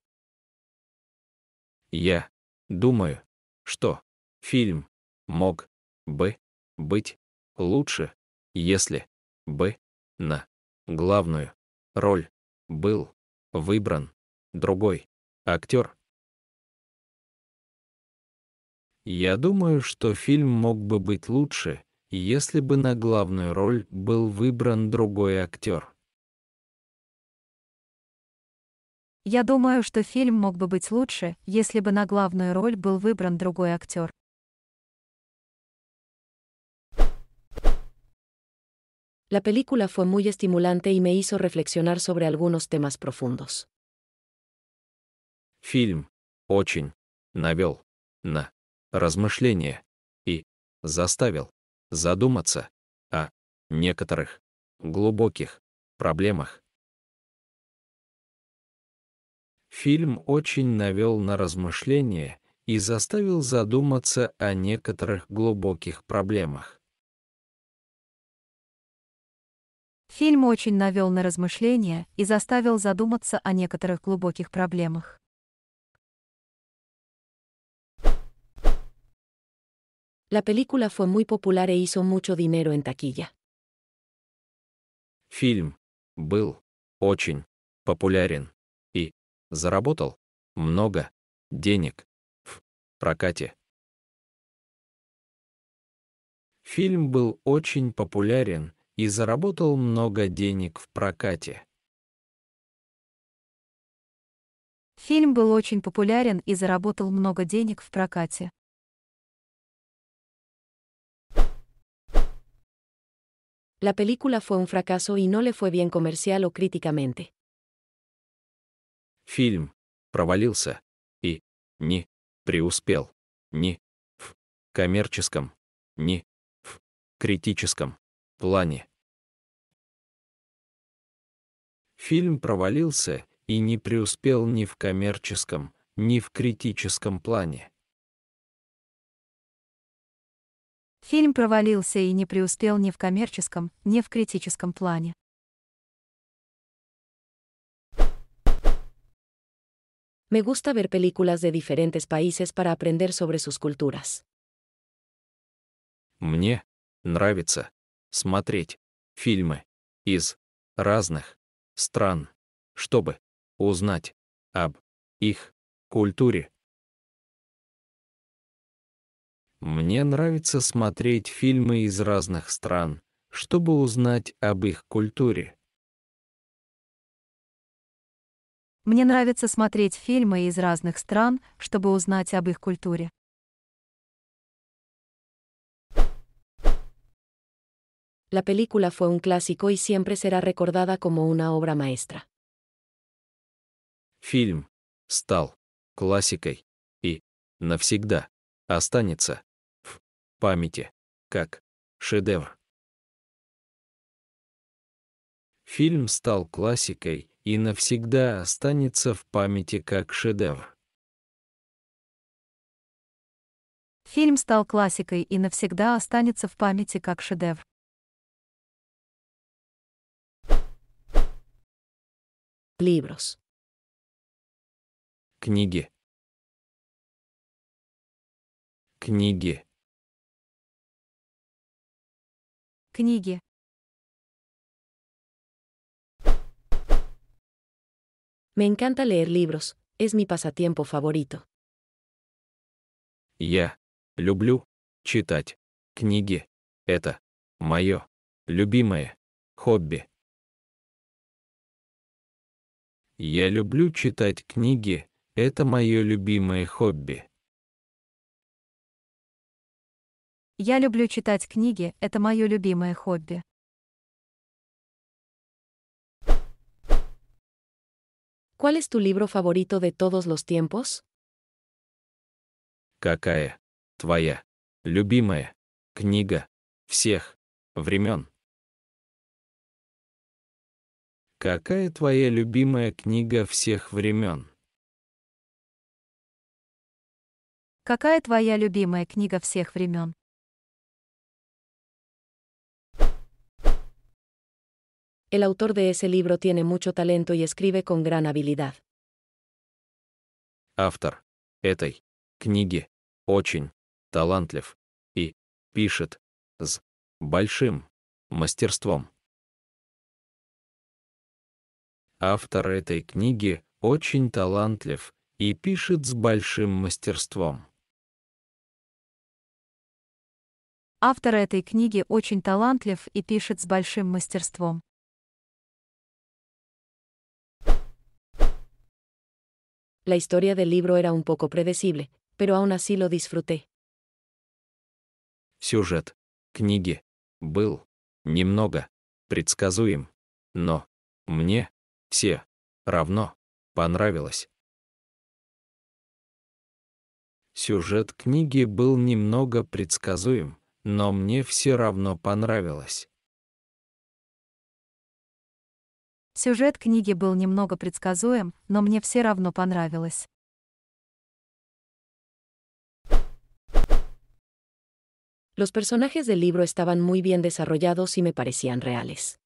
Я думаю, что фильм мог бы быть лучше, если бы на главную роль был выбран другой актер. Я думаю, что фильм мог бы быть лучше, если бы на главную роль был выбран другой актер. Я думаю, что фильм мог бы быть лучше, если бы на главную роль был выбран другой актер. La película fue muy estimulante y me hizo reflexionar sobre algunos temas profundos. Фильм очень навел на размышления и заставил задуматься о некоторых глубоких проблемах. Фильм очень навел на размышления и заставил задуматься о некоторых глубоких проблемах. Фильм очень навел на размышления и заставил задуматься о некоторых глубоких проблемах. La película fue muy popular e hizo mucho dinero en taquilla. Фильм был очень популярен и заработал много денег в прокате. Фильм был очень популярен и заработал много денег в прокате. Фильм был очень популярен и заработал много денег в прокате. La película fue un fracaso y no le fue bien comercial o críticamente. Фильм провалился и не преуспел ни в коммерческом, ни в критическом плане. Фильм провалился и не преуспел ни в коммерческом, ни в критическом плане. Фильм провалился и не преуспел ни в коммерческом, ни в критическом плане. Me gusta ver películas de diferentes países para aprender sobre sus culturas. Мне нравится смотреть фильмы из разных стран, чтобы узнать об их культуре. Мне нравится смотреть фильмы из разных стран, чтобы узнать об их культуре. Мне нравится смотреть фильмы из разных стран, чтобы узнать об их культуре. La película fue un clásico y siempre será recordada como una obra maestra. Фильм стал классикой и навсегда останется памяти, как шедевр. Фильм стал классикой и навсегда останется в памяти как шедевр. Фильм стал классикой и навсегда останется в памяти как шедевр. Libros. Книги. Книги. Книги. Me encanta leer libros, es mi pasatiempo favorito. Я люблю читать книги. Это мое любимое хобби. Я люблю читать книги. Это мое любимое хобби. Я люблю читать книги, это мое любимое хобби. ¿Cuál es tu libro favorito de todos los tiempos? Какая твоя любимая книга всех времен? Какая твоя любимая книга всех времен? Какая твоя любимая книга всех времен? El autor de ese libro tiene mucho talento и escribe con gran habilidad. Автор этой книги очень талантлив и пишет с большим мастерством. Автор этой книги очень талантлив и пишет с большим мастерством. Автор этой книги очень талантлив и пишет с большим мастерством. La historia del libro era un poco predecible, pero aún así lo disfruté. Сюжет книги был немного предсказуем, но мне все равно понравилось. Сюжет книги был немного предсказуем, но мне все равно понравилось. Сюжет книги был немного предсказуем, но мне все равно понравилось. Los personajes del libro estaban muy bien desarrollados y me parecían reales.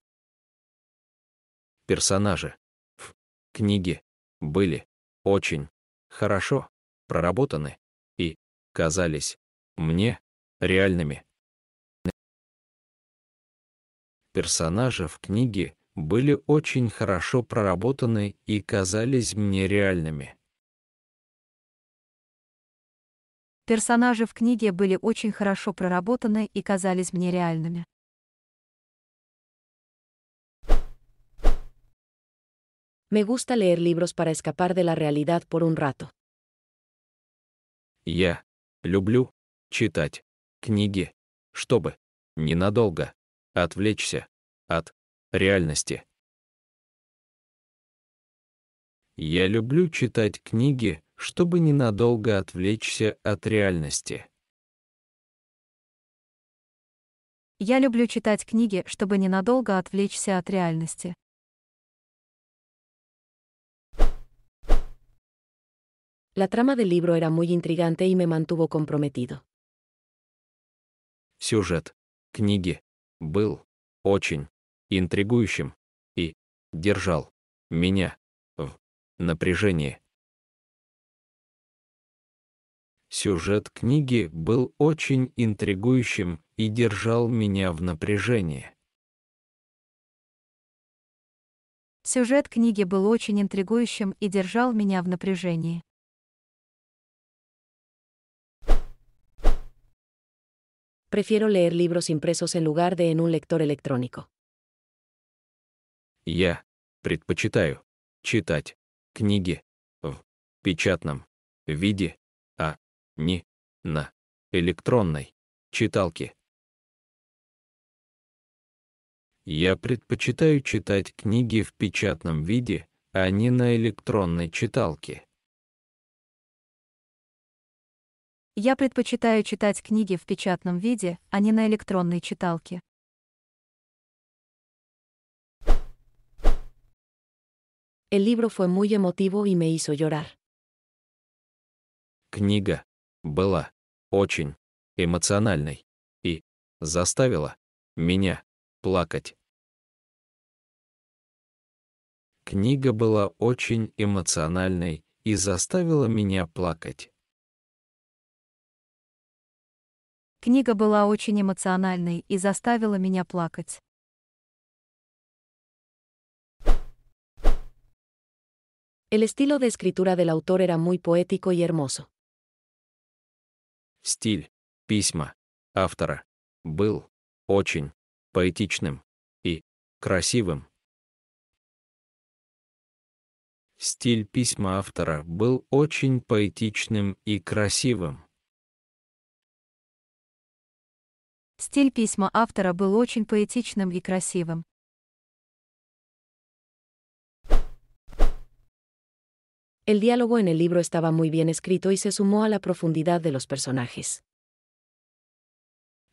Персонажи в книге были очень хорошо проработаны и казались мне реальными. Персонажи в книге были очень хорошо проработаны и казались мне реальными. Персонажи в книге были очень хорошо проработаны и казались мне реальными. Me gusta leer libros para escapar de la realidad por un rato. Я люблю читать книги, чтобы ненадолго отвлечься от реальности. Я люблю читать книги, чтобы ненадолго отвлечься от реальности. Я люблю читать книги, чтобы ненадолго отвлечься от реальности. La trama del libro era muy intrigante y me mantuvo comprometido. Сюжет книги был очень интригующим и держал меня в напряжении. Сюжет книги был очень интригующим и держал меня в напряжении. Сюжет книги был очень интригующим и держал меня в напряжении. Prefiero leer libros impresos en lugar de en un lector electrónico. Я предпочитаю читать книги в печатном виде, а не на электронной читалке. Я предпочитаю читать книги в печатном виде, а не на электронной читалке. Я предпочитаю читать книги в печатном виде, а не на электронной читалке. El libro fue muy emotivo y me hizo llorar. Книга была очень эмоциональной и заставила меня плакать. Книга была очень эмоциональной и заставила меня плакать. Книга была очень эмоциональной и заставила меня плакать. El estilo de escritura del autor era muy poético y hermoso. Стиль письма автора был очень поэтичным и красивым. Стиль письма автора был очень поэтичным и красивым. Стиль письма автора был очень поэтичным и красивым. El diálogo en el libro estaba muy bien escrito y se sumó a la profundidad de los personajes.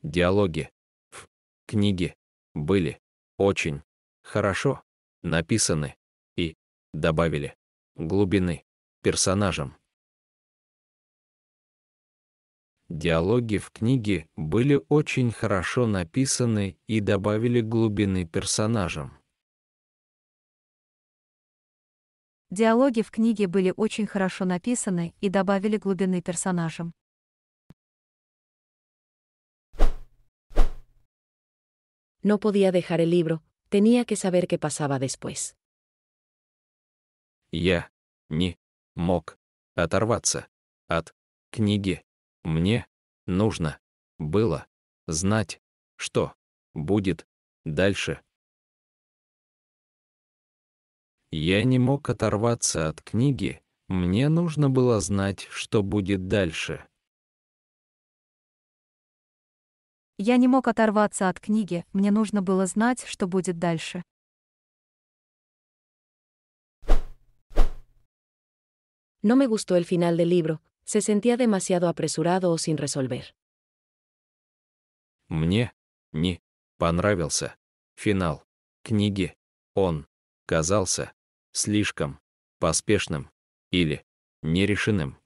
Диалоги в книге были очень хорошо написаны и добавили глубины персонажам. Диалоги в книге были очень хорошо написаны и добавили глубины персонажам. Диалоги в книге были очень хорошо написаны и добавили глубины персонажам. No podía dejar el libro, tenía que saber qué pasaba después. Я не мог оторваться от книги. Мне нужно было знать, что будет дальше. Я не мог оторваться от книги, мне нужно было знать, что будет дальше. Я не мог оторваться от книги, мне нужно было знать, что будет дальше. No me gustó el final del libro, se sentía demasiado apresurado o sin resolver. Мне не понравился финал книги. Он казался слишком поспешным или нерешенным.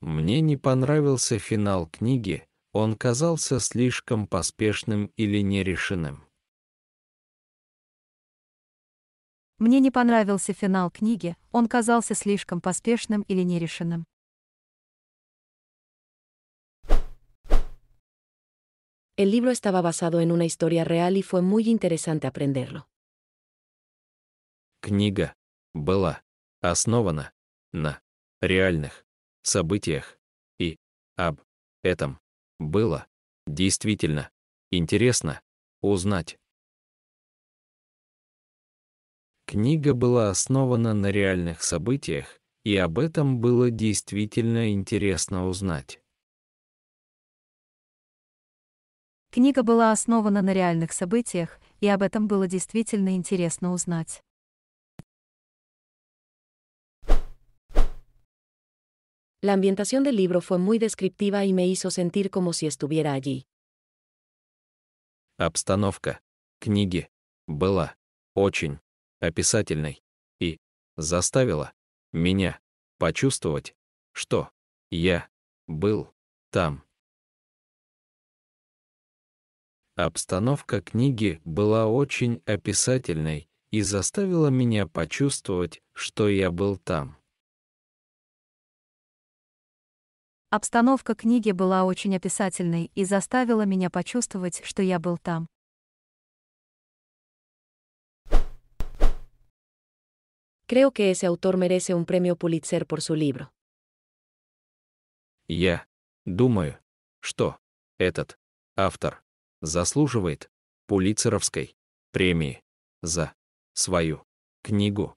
Мне не понравился финал книги, он казался слишком поспешным или нерешенным. Мне не понравился финал книги, он казался слишком поспешным или нерешенным. El libro estaba basado en una historia real y fue muy interesante aprenderlo. Книга была основана на реальных событиях и об этом было действительно интересно узнать. Книга была основана на реальных событиях, и об этом было действительно интересно узнать. Книга была основана на реальных событиях, и об этом было действительно интересно узнать. La ambientación del libro fue muy descriptiva y me hizo sentir como si estuviera allí. Обстановка книги была очень описательной и заставила меня почувствовать, что я был там. Обстановка книги была очень описательной и заставила меня почувствовать, что я был там. Обстановка книги была очень описательной и заставила меня почувствовать, что я был там. Creo que ese autor merece un premio Pulitzer por su libro. Я думаю, что этот автор заслуживает Пулицеровской премии за свою книгу.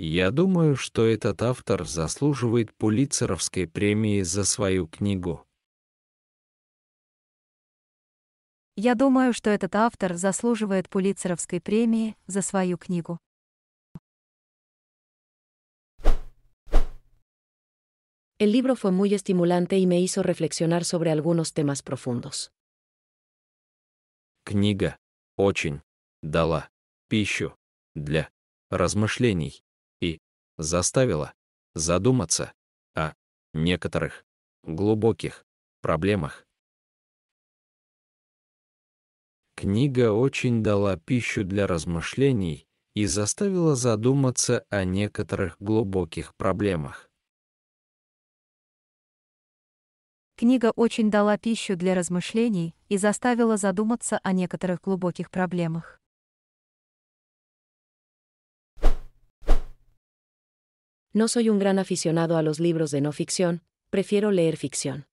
Я думаю, что этот автор заслуживает Пулитцеровской премии за свою книгу. Я думаю, что этот автор заслуживает Пулитцеровской премии за свою книгу. El libro fue muy estimulante y me hizo reflexionar sobre algunos temas profundos. Книга очень дала пищу для размышлений заставило задуматься о некоторых глубоких проблемах. Книга очень дала пищу для размышлений и заставила задуматься о некоторых глубоких проблемах. Книга очень дала пищу для размышлений и заставила задуматься о некоторых глубоких проблемах. No soy un gran aficionado a los libros de no ficción, prefiero leer ficción.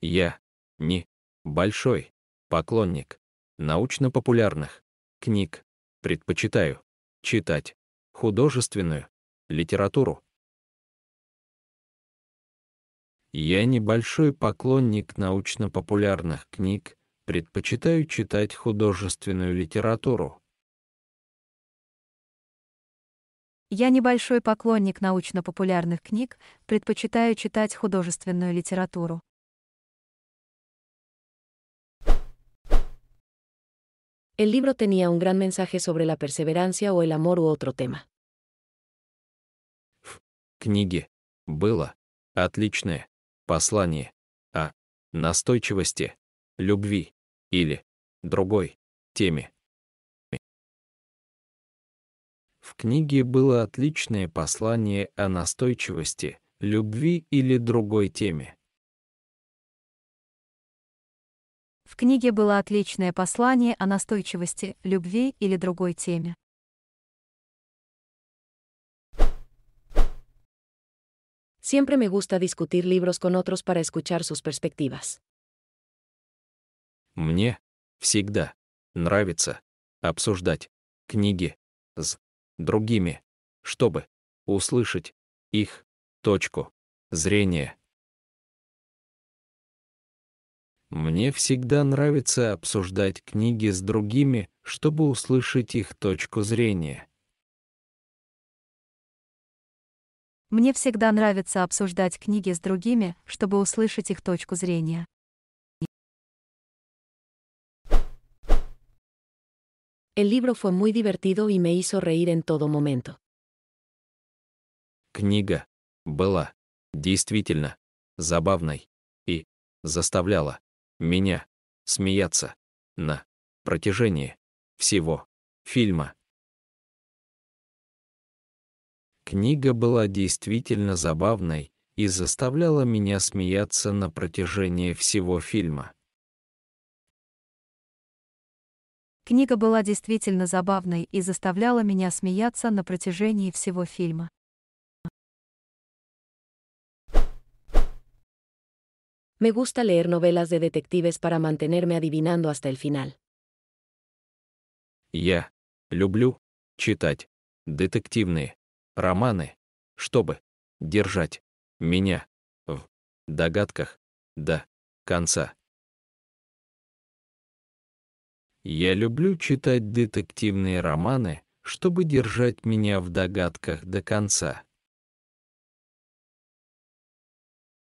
Я не большой поклонник научно-популярных книг. Предпочитаю читать художественную литературу. Я небольшой поклонник научно-популярных книг, предпочитаю читать художественную литературу. Я небольшой поклонник научно-популярных книг, предпочитаю читать художественную литературу. El libro tenía un gran mensaje sobre la perseverancia o el amor u otro tema. В книге было отличное послание о настойчивости, любви или другой теме. книге было отличное послание о настойчивости, любви или другой теме. В книге было отличное послание о настойчивости, любви или другой теме. Siempre me gusta discutir libros con otros para escuchar sus perspectivas. Мне всегда нравится обсуждать книги с другими, чтобы услышать их точку зрения. Мне всегда нравится обсуждать книги с другими, чтобы услышать их точку зрения. Мне всегда нравится обсуждать книги с другими, чтобы услышать их точку зрения. El libro fue muy divertido и me hizo reír en todo momento. Книга была действительно забавной и заставляла меня смеяться на протяжении всего фильма. Книга была действительно забавной и заставляла меня смеяться на протяжении всего фильма. Книга была действительно забавной и заставляла меня смеяться на протяжении всего фильма. Me gusta leer novelas de detectives para mantenerme adivinando hasta el final. Я люблю читать детективные романы, чтобы держать меня в догадках до конца. Я люблю читать детективные романы, чтобы держать меня в догадках до конца.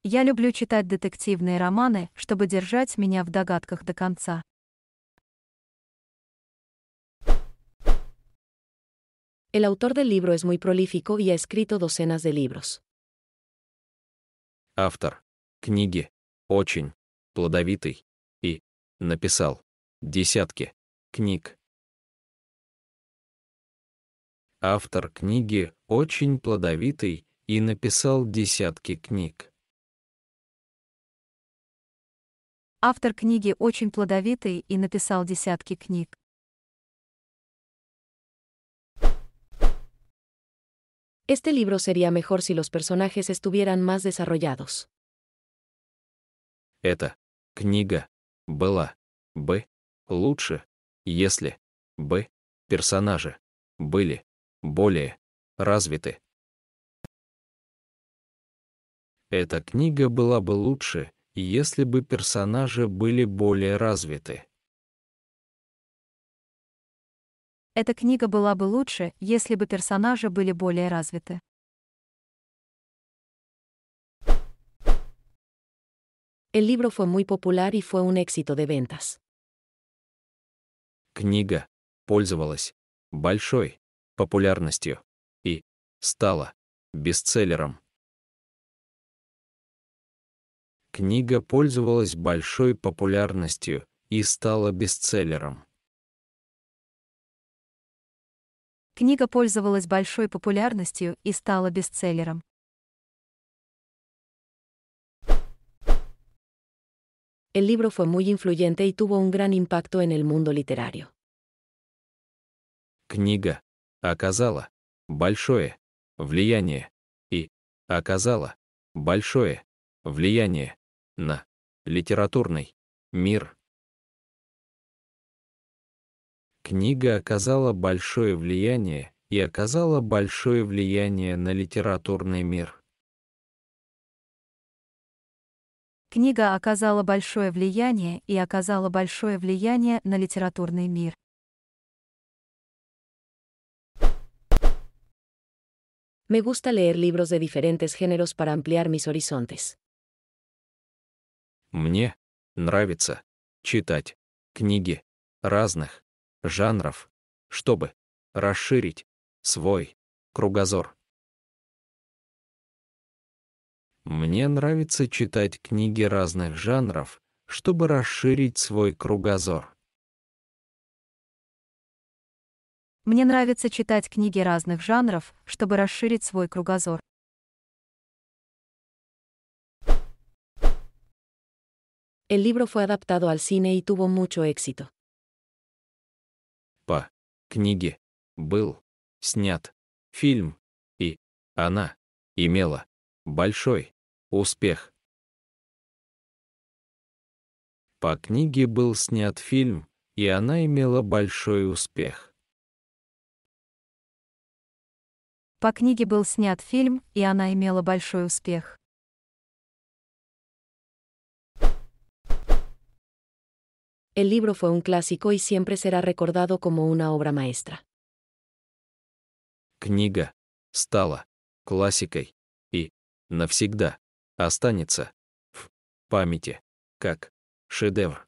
Я люблю читать детективные романы, чтобы держать меня в догадках до конца. El autor del libro es muy prolífico y ha escrito docenas de libros. Автор книги очень плодовитый и написал десятки книг. Автор книги очень плодовитый и написал десятки книг. Автор книги очень плодовитый и написал десятки книг. Este libro sería mejor si los personajes estuvieran más desarrollados. Эта книга была бы лучше, если бы персонажи были более развиты. Эта книга была бы лучше, если бы персонажи были более развиты. Эта книга была бы лучше, если бы персонажи были более развиты. El libro fue muy popular y fue un éxito de ventas. Книга пользовалась большой популярностью и стала бестселлером. Книга пользовалась большой популярностью и стала бестселлером. Книга пользовалась большой популярностью и стала бестселлером. el libro fue muy influyente y tuvo un gran impacto en el mundo literario. Книга оказала большое влияние и оказала большое влияние на литературный мир. Книга оказала большое влияние и оказала большое влияние на литературный мир. Книга оказала большое влияние и оказала большое влияние на литературный мир. Me gusta leer libros de diferentes géneros para ampliar mis horizontes. Мне нравится читать книги разных жанров, чтобы расширить свой кругозор. Мне нравится читать книги разных жанров, чтобы расширить свой кругозор. Мне нравится читать книги разных жанров, чтобы расширить свой кругозор. El libro fue adaptado al cine y tuvo mucho éxito. По книге был снят фильм, и она имела большой Успех. По книге был снят фильм, и она имела большой успех. По книге был снят фильм, и она имела большой успех. El libro fue un clásico y siempre será recordado como una obra maestra. Книга стала классикой и навсегда останется в памяти как шедевр.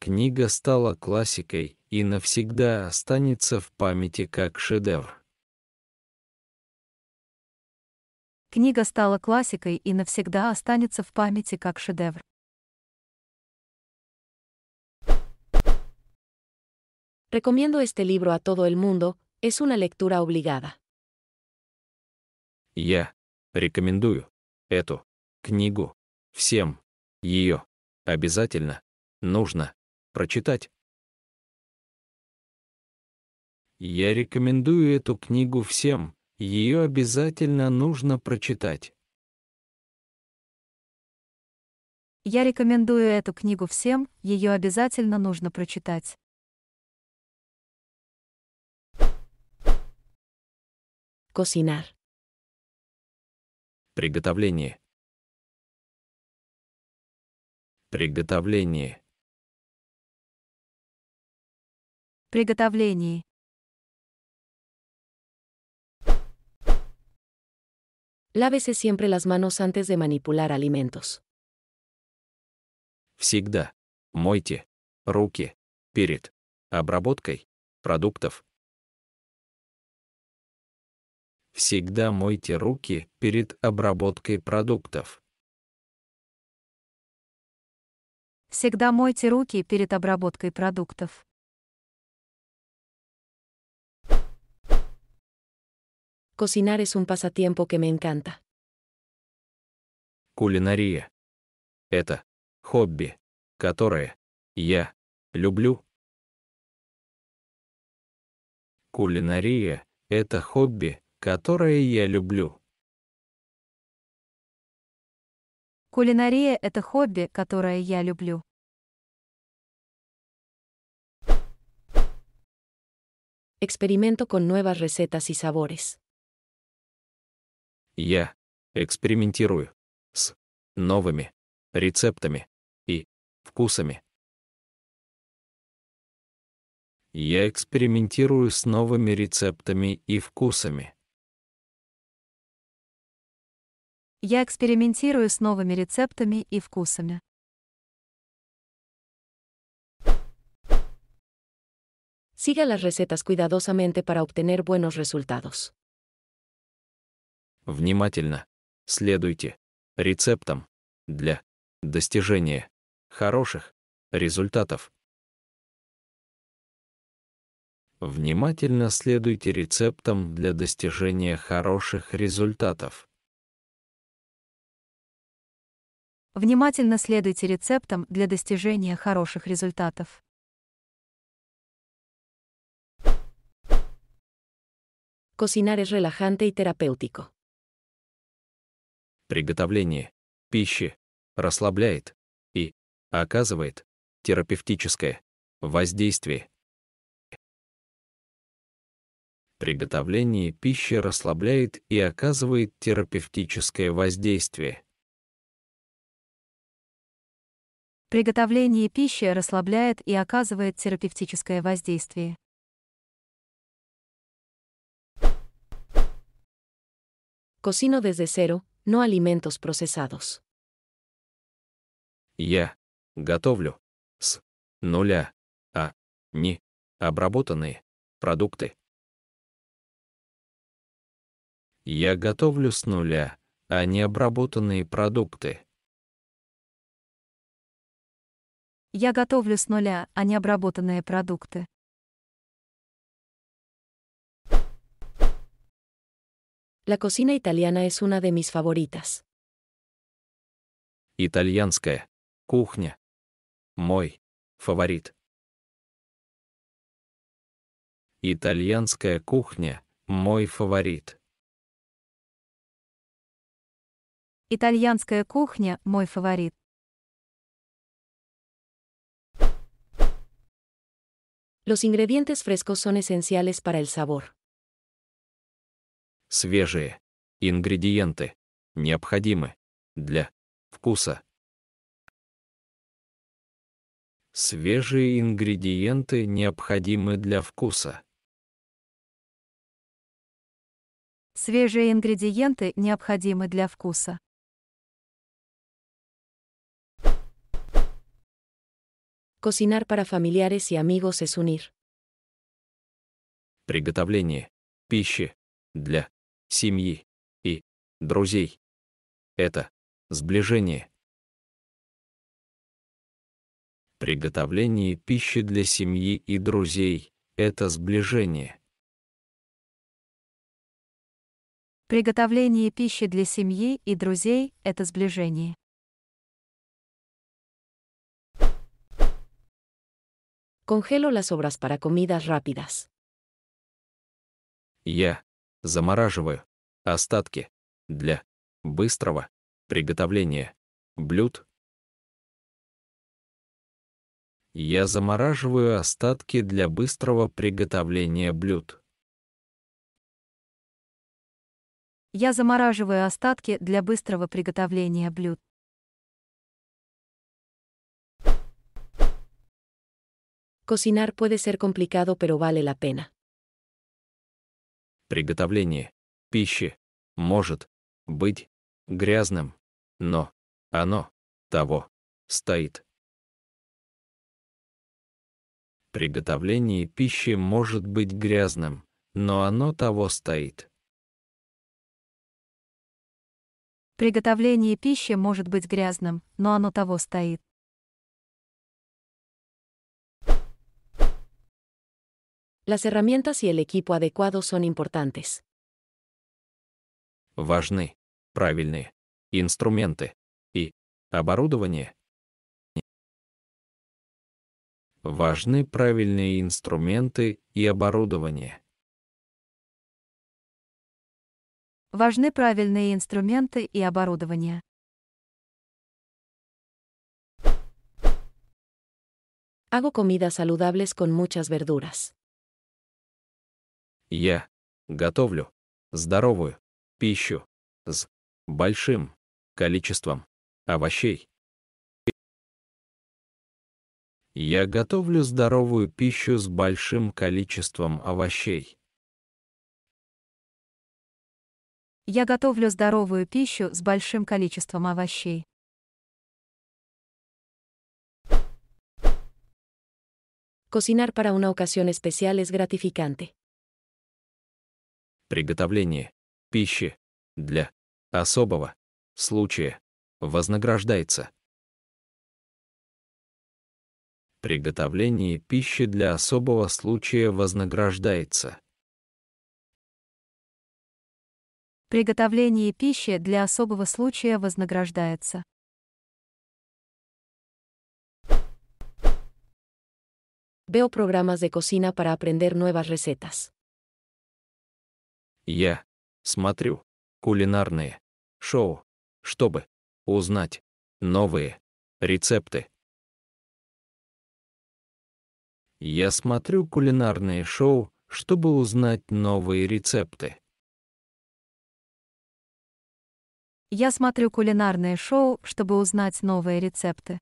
Книга стала классикой и навсегда останется в памяти как шедевр. Книга стала классикой и навсегда останется в памяти как шедевр. Рекомендую este libro a todo el mundo, es una lectura obligada. Я рекомендую эту книгу всем. Ее обязательно нужно прочитать. Я рекомендую эту книгу всем. Ее обязательно нужно прочитать. Я рекомендую эту книгу всем, ее обязательно нужно прочитать. Cocinar. Приготовление. Приготовление. Приготовление. Lávese siempre las manos antes de manipular alimentos. Всегда мойте руки перед обработкой продуктов Всегда мойте руки перед обработкой продуктов. Всегда мойте руки перед обработкой продуктов. Cocinar es un pasatiempo que me encanta. Кулинария. Это хобби, которое я люблю. Кулинария – это хобби, которое я люблю. Кулинария — это хобби, которое я люблю. Experimento con nuevas recetas y sabores. Я экспериментирую с новыми рецептами и вкусами. Я экспериментирую с новыми рецептами и вкусами. Я экспериментирую с новыми рецептами и вкусами. Siga las recetas cuidadosamente para obtener buenos resultados. Внимательно следуйте рецептам для достижения хороших результатов. Внимательно следуйте рецептам для достижения хороших результатов. Внимательно следуйте рецептам для достижения хороших результатов. Cocinar es relajante y terapéutico. Приготовление пищи расслабляет и оказывает терапевтическое воздействие. Приготовление пищи расслабляет и оказывает терапевтическое воздействие. Приготовление пищи расслабляет и оказывает терапевтическое воздействие. Cocino desde cero, no alimentos procesados. Я готовлю с нуля, а не обработанные продукты. Я готовлю с нуля, а не обработанные продукты. Я готовлю с нуля, а не обработанные продукты. La cocina italiana es una de mis favoritas. Итальянская кухня. Мой фаворит. Итальянская кухня – мой фаворит. Итальянская кухня – мой фаворит. Los ingredientes frescos son esenciales para el sabor. Свежие ингредиенты необходимы для вкуса. Свежие ингредиенты необходимы для вкуса. Свежие ингредиенты необходимы для вкуса. Cocinar para familiares y amigos es unir. Приготовление пищи для семьи и друзей. Это сближение. Приготовление пищи для семьи и друзей — это сближение. Приготовление пищи для семьи и друзей — это сближение. Congelo las sobras para comidas rápidas. Я замораживаю остатки для быстрого приготовления блюд. Я замораживаю остатки для быстрого приготовления блюд. Я замораживаю остатки для быстрого приготовления блюд. Cocinar puede ser complicado pero vale la pena. Приготовление пищи может быть грязным, но оно того стоит. Приготовление пищи может быть грязным, но оно того стоит. Приготовление пищи может быть грязным, но оно того стоит. Las herramientas y el equipo adecuado son importantes. Важны правильные инструменты и оборудование. Важны правильные инструменты и оборудование. Важны правильные инструменты и оборудование. Hago comidas saludables con muchas verduras. Я готовлю здоровую пищу с большим количеством овощей. Я готовлю здоровую пищу с большим количеством овощей. Я готовлю здоровую пищу с большим количеством овощей. Cocinar para una ocasión especial es gratificante приготовление пищи для особого случая вознаграждается. Приготовление пищи для особого случая вознаграждается. Приготовление пищи для особого случая вознаграждается. Veo programas de cocina para aprender nuevas recetas. Я смотрю кулинарные шоу, чтобы узнать новые рецепты. Я смотрю кулинарные шоу, чтобы узнать новые рецепты. Я смотрю кулинарные шоу, чтобы узнать новые рецепты.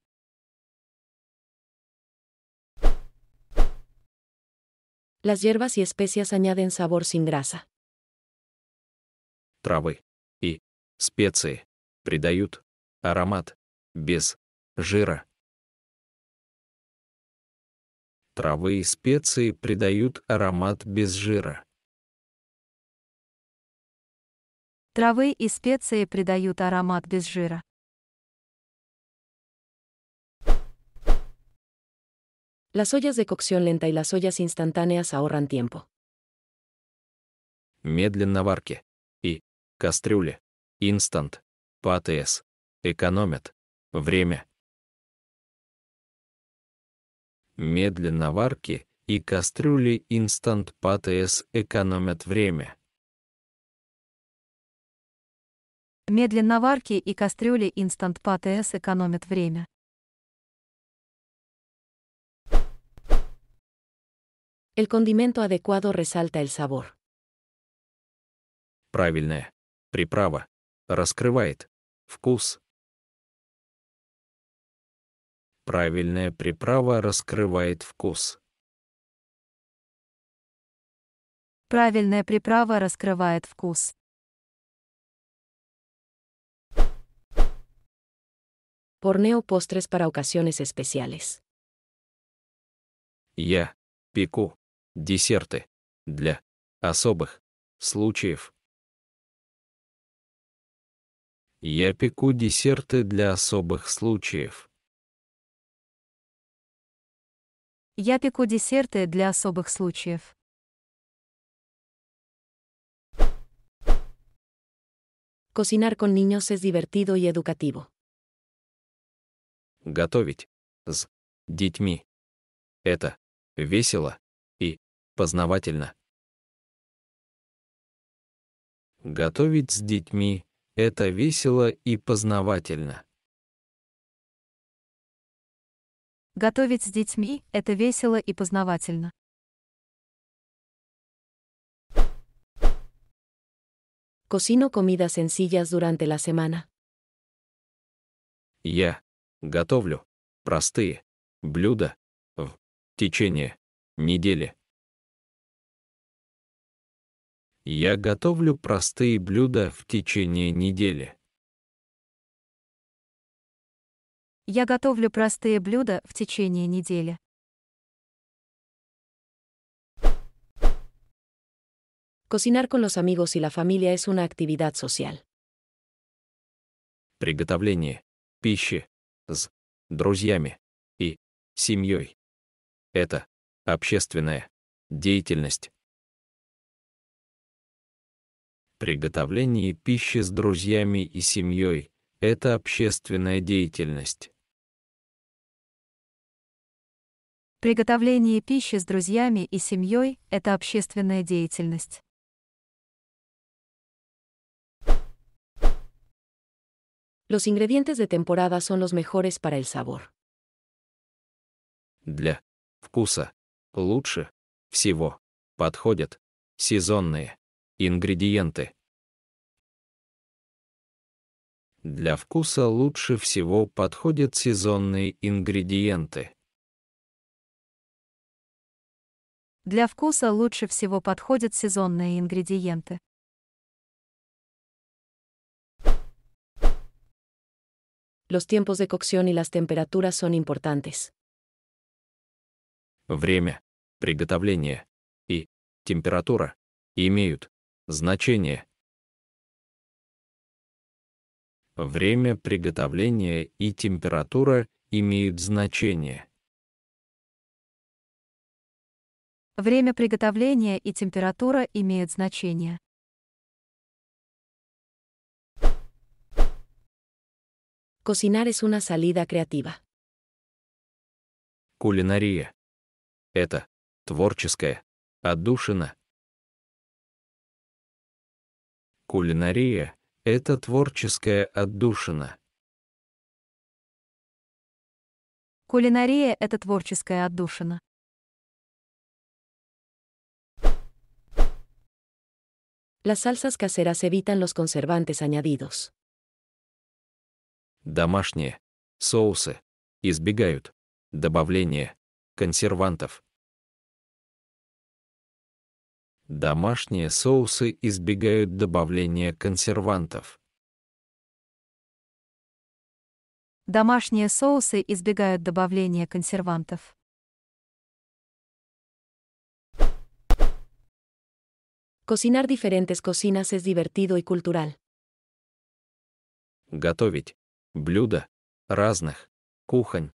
Las hierbas y especias añaden sabor sin grasa травы и специи придают аромат без жира. Травы и специи придают аромат без жира. Травы и специи придают аромат без жира. Las ollas de cocción lenta y las ollas instantáneas ahorran tiempo. Медленноварки кастрюли, инстант, ПАТС. Экономят время. Медленно варки и кастрюли инстант ПАТС экономят время. Медленно варки и кастрюли инстант ПАТС экономят время. El condimento adecuado resalta el sabor. Правильное. Приправа. Раскрывает. Вкус. Правильная приправа раскрывает вкус. Правильная приправа раскрывает вкус. Порнео пострес para ocasiones especiales. Я пеку десерты для особых случаев. Я пеку десерты для особых случаев. Я пеку десерты для особых случаев. Cocinar con niños es divertido y educativo. Готовить с детьми. Это весело и познавательно. Готовить с детьми это весело и познавательно. Готовить с детьми – это весело и познавательно. Cocino comidas sencillas durante la semana. Я готовлю простые блюда в течение недели. Я готовлю простые блюда в течение недели. Я готовлю простые блюда в течение недели. Cocinar con los amigos y la familia es una actividad social. Приготовление пищи с друзьями и семьей. Это общественная деятельность приготовление пищи с друзьями и семьей — это общественная деятельность. Приготовление пищи с друзьями и семьей – это общественная деятельность. Los ingredientes de temporada son los mejores para el sabor. Для вкуса лучше всего подходят сезонные Ингредиенты. Для вкуса лучше всего подходят сезонные ингредиенты. Для вкуса лучше всего подходят сезонные ингредиенты. Los tiempos de cocción y las temperaturas son importantes. Время, приготовления и температура имеют Значение. Время приготовления и температура имеют значение. Время приготовления и температура имеют значение. Cocinar es una salida creativa. Кулинария. Это творческая отдушина. кулинария — это творческая отдушина. Кулинария — это творческая отдушина. Las salsas caseras evitan los conservantes añadidos. Домашние соусы избегают добавления консервантов. Домашние соусы избегают добавления консервантов. Домашние соусы избегают добавления консервантов. Cocinar diferentes cocinas es divertido y cultural. Готовить блюда разных кухонь.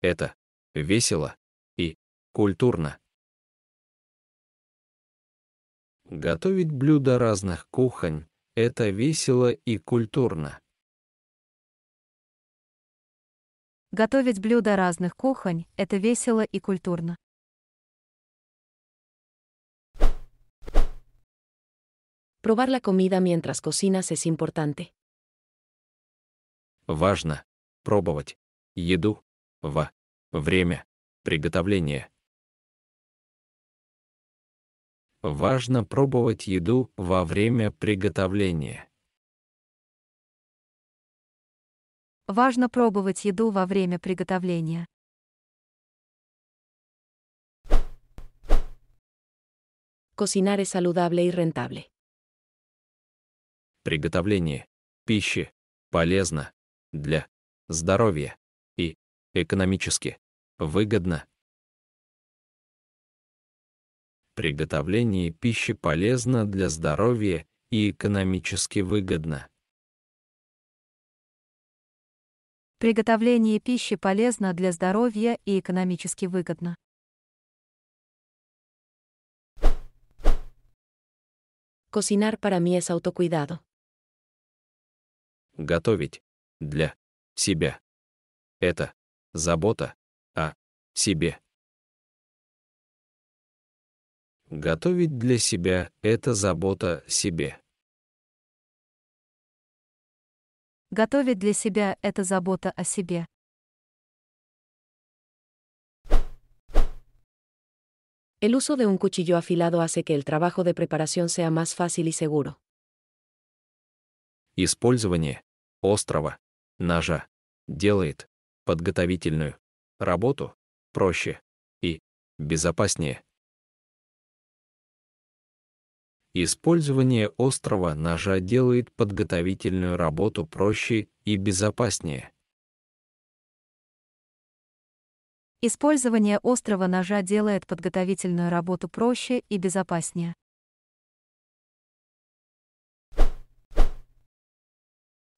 Это весело и культурно. Готовить блюда разных кухонь — это весело и культурно. Готовить блюда разных кухонь — это весело и культурно. Probar la comida mientras cocinas es importante. Важно пробовать еду во время приготовления. важно пробовать еду во время приготовления. Важно пробовать еду во время приготовления. Cocinar es saludable y rentable. Приготовление пищи полезно для здоровья и экономически выгодно приготовление пищи полезно для здоровья и экономически выгодно. Приготовление пищи полезно для здоровья и экономически выгодно. Cocinar para mí es autocuidado. Готовить для себя. Это забота о себе. Готовить для себя — это забота себе. Готовить для себя — это забота о себе. El uso de un cuchillo afilado hace que el trabajo de preparación sea más fácil y seguro. Использование острого ножа делает подготовительную работу проще и безопаснее. Использование острого ножа делает подготовительную работу проще и безопаснее. Использование острого ножа делает подготовительную работу проще и безопаснее.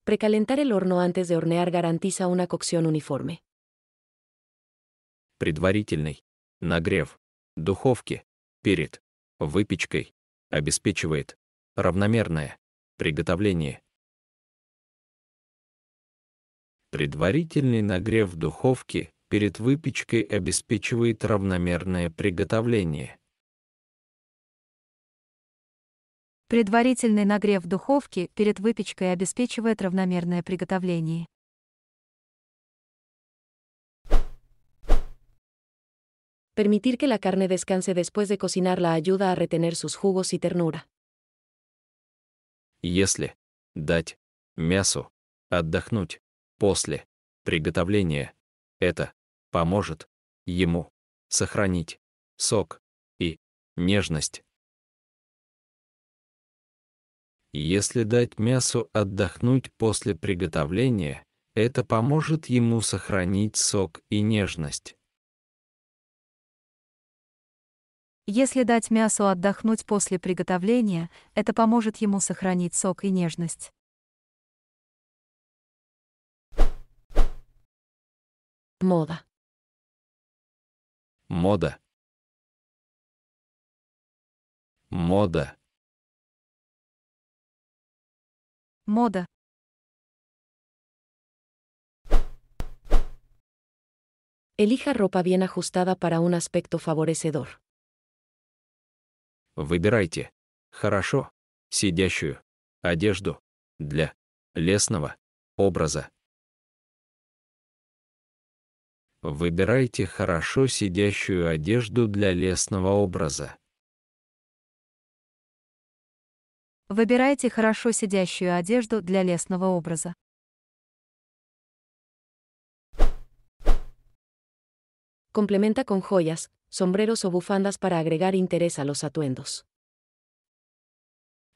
Precalentar el horno antes de hornear garantiza una cocción uniforme. Предварительный нагрев духовки перед выпечкой обеспечивает равномерное приготовление. Предварительный нагрев духовки перед выпечкой обеспечивает равномерное приготовление. Предварительный нагрев духовки перед выпечкой обеспечивает равномерное приготовление. Permitir que la carne descanse después de cocinarla ayuda a retener sus jugos y ternura. Если дать мясу отдохнуть после приготовления, это поможет ему сохранить сок и нежность. Если дать мясу отдохнуть после приготовления, это поможет ему сохранить сок и нежность. Если дать мясу отдохнуть после приготовления, это поможет ему сохранить сок и нежность. Мода. Мода. Мода. Мода. Elija ropa bien ajustada para un aspecto favorecedor. Выбирайте. Хорошо. Сидящую. Одежду. Для лесного образа. Выбирайте хорошо сидящую одежду для лесного образа. Выбирайте хорошо сидящую одежду для лесного образа. Complementa con joyas, sombreros o bufandas para agregar interés a los atuendos.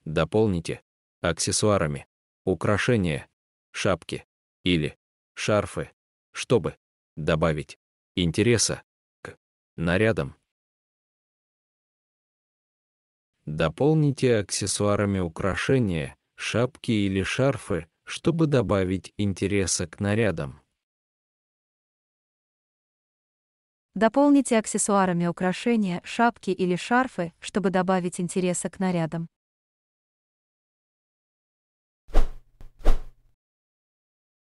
Дополните аксессуарами, украшения, шапки или шарфы, чтобы добавить интереса к нарядам. Дополните аксессуарами украшения, шапки или шарфы, чтобы добавить интереса к нарядам. Дополните аксессуарами украшения, шапки или шарфы, чтобы добавить интереса к нарядам.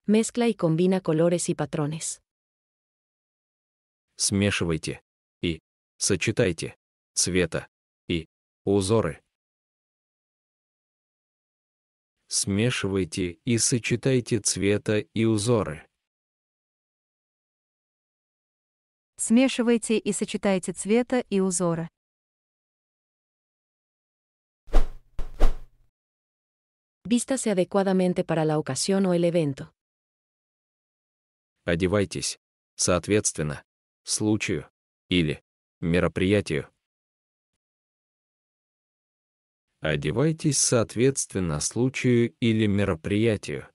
Mezcla y combina colores y patrones. Смешивайте и сочетайте цвета и узоры. Смешивайте и сочетайте цвета и узоры. Смешивайте и сочетайте цвета и узора. Vístase adecuadamente para la ocasión o el evento. Одевайтесь, соответственно, случаю или мероприятию. Одевайтесь соответственно случаю или мероприятию.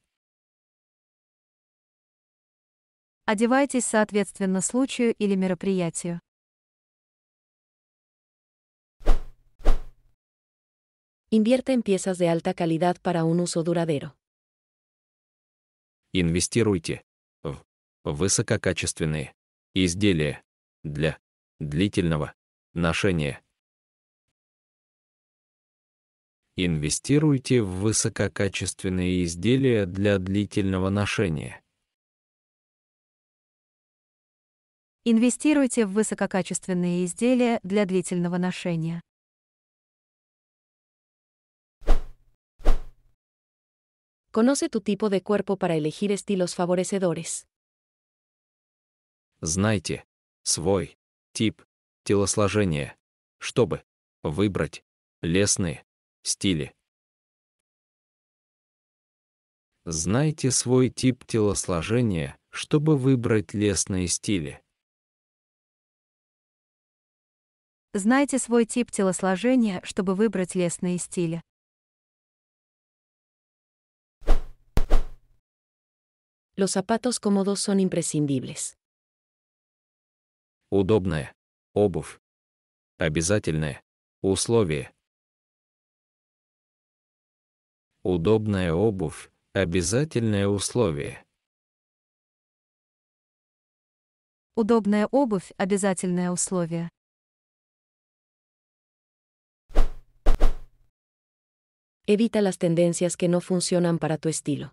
Одевайтесь соответственно случаю или мероприятию. Invierte en piezas de alta calidad para un uso duradero. Инвестируйте в высококачественные изделия для длительного ношения. Инвестируйте в высококачественные изделия для длительного ношения. Инвестируйте в высококачественные изделия для длительного ношения. Conoce tu tipo de cuerpo para elegir estilos favorecedores. Знайте свой тип телосложения, чтобы выбрать лесные стили. Знайте свой тип телосложения, чтобы выбрать лесные стили. Знайте свой тип телосложения, чтобы выбрать лесные стили. Los zapatos cómodos son imprescindibles. Удобная. Обувь. Обязательное. Условие. Удобная обувь – обязательное условие. Удобная обувь – обязательное условие. Evita las tendencias que no funcionan para tu estilo.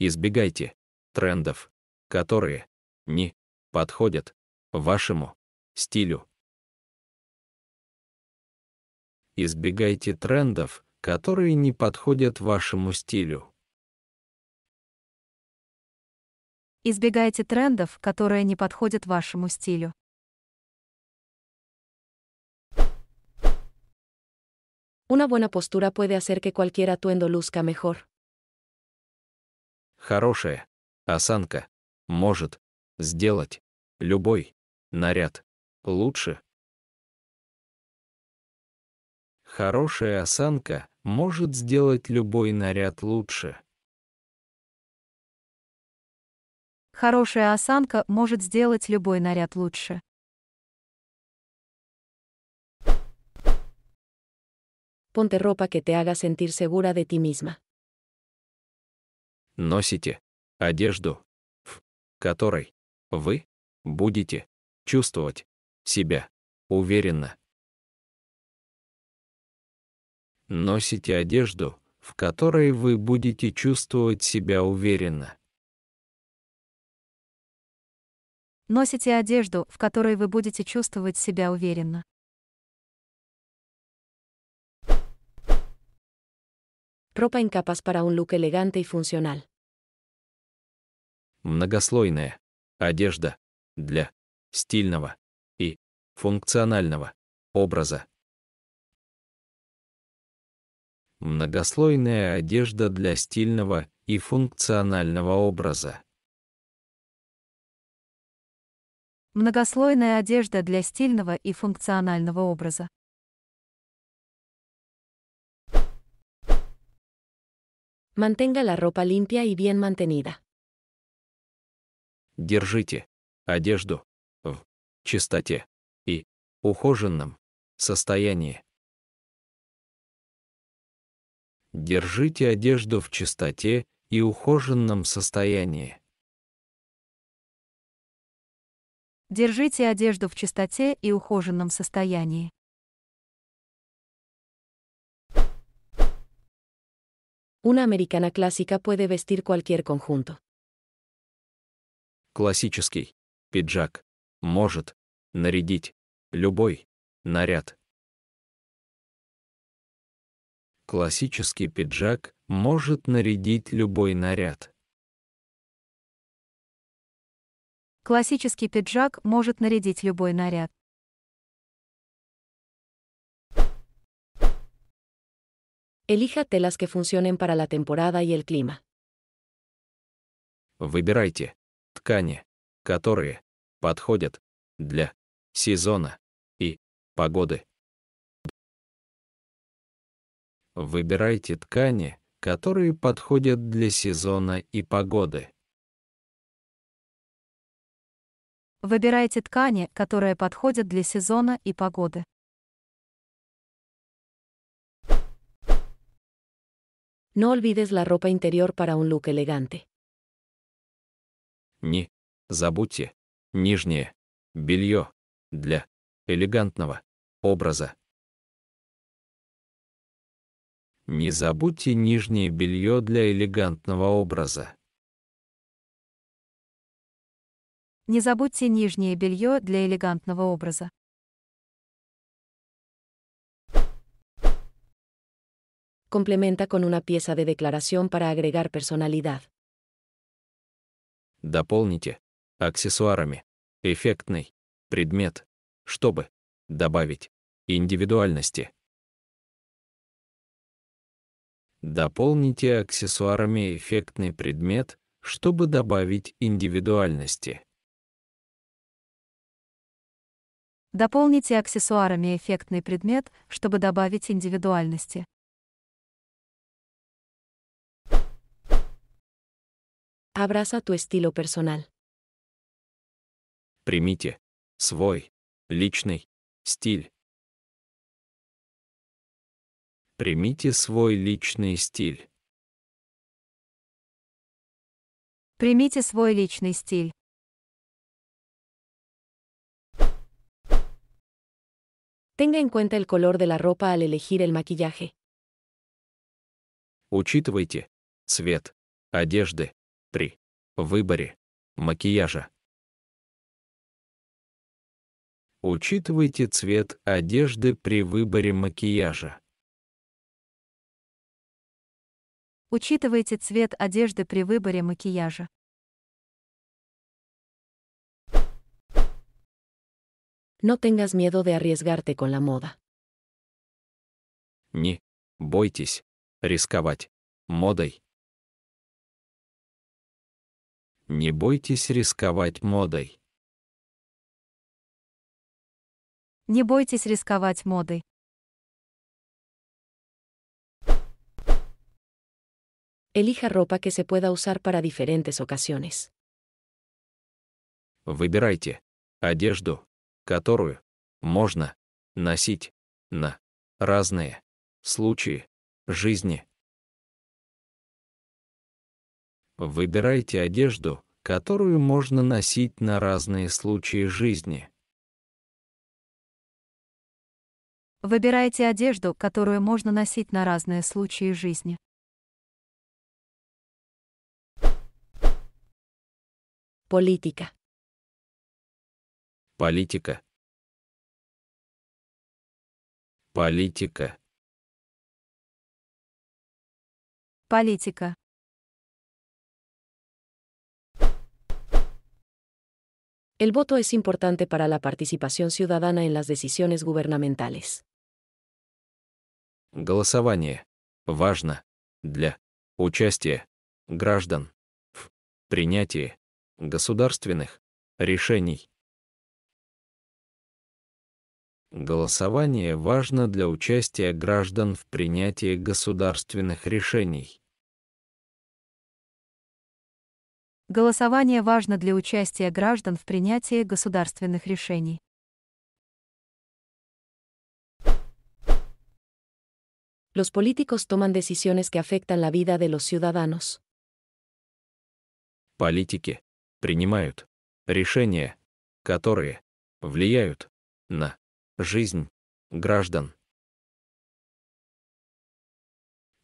Избегайте трендов, которые не подходят вашему стилю. Избегайте трендов, которые не подходят вашему стилю. Избегайте трендов, которые не подходят вашему стилю. Una buena postura puede hacer que cualquier atuendo luzca mejor. Хорошая осанка может сделать любой наряд лучше. Хорошая осанка может сделать любой наряд лучше. Хорошая осанка может сделать любой наряд лучше. ponte ropa que te haga sentir segura de ti misma. Носите одежду, в которой вы будете чувствовать себя уверенно. Носите одежду, в которой вы будете чувствовать себя уверенно. Носите одежду, в которой вы будете чувствовать себя уверенно. Ropa en capas para un look elegante y funcional. Многослойная. Одежда. Для стильного и функционального образа. Многослойная одежда для стильного и функционального образа. Многослойная одежда для стильного и функционального образа. Манtenga la ropa limpia y bien mantenida. Держите одежду в чистоте и ухоженном состоянии. Держите одежду в чистоте и ухоженном состоянии. Держите одежду в чистоте и ухоженном состоянии. Una americana clásica puede vestir cualquier conjunto. Классический. Пиджак. Может. Нарядить. Любой. Наряд. Классический пиджак может нарядить любой наряд. Классический пиджак может нарядить любой наряд. Elija telas que funcionen para la temporada и el clima. Выбирайте ткани, которые подходят для сезона и погоды. Выбирайте ткани, которые подходят для сезона и погоды. Выбирайте ткани, которые подходят для сезона и погоды. No olvides la ropa interior para un look elegante. Не забудьте нижнее белье для элегантного образа. Не забудьте нижнее белье для элегантного образа. Не забудьте нижнее белье для элегантного образа. complementa con una pieza de declaración para agregar personalidad. Дополните. Аксессуарами. Эффектный. Предмет. Чтобы. Добавить. Индивидуальности. Дополните аксессуарами эффектный предмет, чтобы добавить индивидуальности. Дополните аксессуарами эффектный предмет, чтобы добавить индивидуальности. Abraza tu estilo personal. Примите свой личный стиль. Примите свой личный стиль. Примите свой личный стиль. Tenga en cuenta el color de la ropa al elegir el maquillaje. Учитывайте цвет одежды 3. выборе макияжа. Учитывайте цвет одежды при выборе макияжа. Учитывайте цвет одежды при выборе макияжа. No tengas miedo de arriesgarte con la moda. Не бойтесь рисковать модой. Не бойтесь рисковать модой. Не бойтесь рисковать модой. Elija ropa que se pueda usar para diferentes ocasiones. Выбирайте одежду, которую можно носить на разные случаи жизни. Выбирайте одежду, которую можно носить на разные случаи жизни. Выбирайте одежду, которую можно носить на разные случаи жизни. Политика. Политика. Политика. Политика. El voto es importante para la participación ciudadana en las decisiones gubernamentales. Голосование важно для участия граждан в принятии государственных решений. Голосование важно для участия граждан в принятии государственных решений. Голосование важно для участия граждан в принятии государственных решений. Los políticos toman decisiones que afectan la vida de los ciudadanos. Политики принимают решения, которые влияют на жизнь граждан.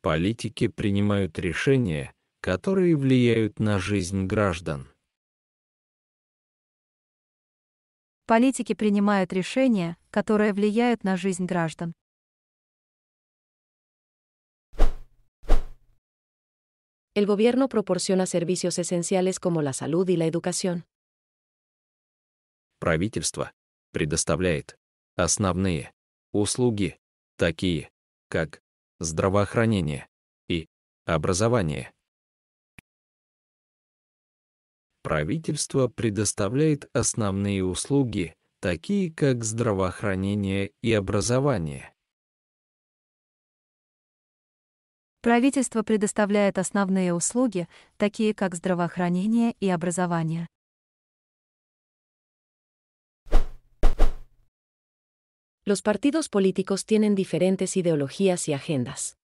Политики принимают решения, которые влияют на жизнь граждан. Политики принимают решения, которые влияют на жизнь граждан. El gobierno proporciona servicios esenciales como la salud y la educación. Правительство предоставляет основные услуги, такие как здравоохранение и образование. правительство предоставляет основные услуги, такие как здравоохранение и образование. Правительство предоставляет основные услуги, такие как здравоохранение и образование. Los partidos políticos tienen diferentes ideologías y agendas.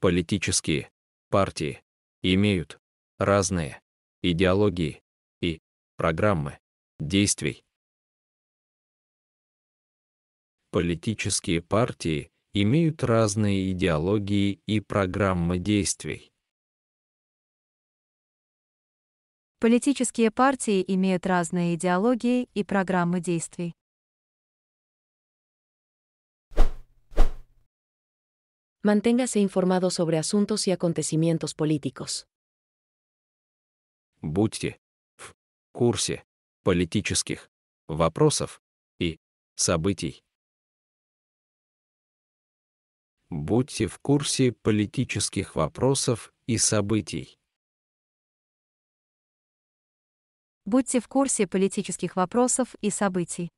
Политические партии имеют разные идеологии и программы действий. Политические партии имеют разные идеологии и программы действий. Политические партии имеют разные идеологии и программы действий. Manténgase informado sobre asuntos y acontecimientos políticos будьте в курсе политических вопросов и событий. Будьте в курсе политических вопросов и событий. Будьте в курсе политических вопросов и событий.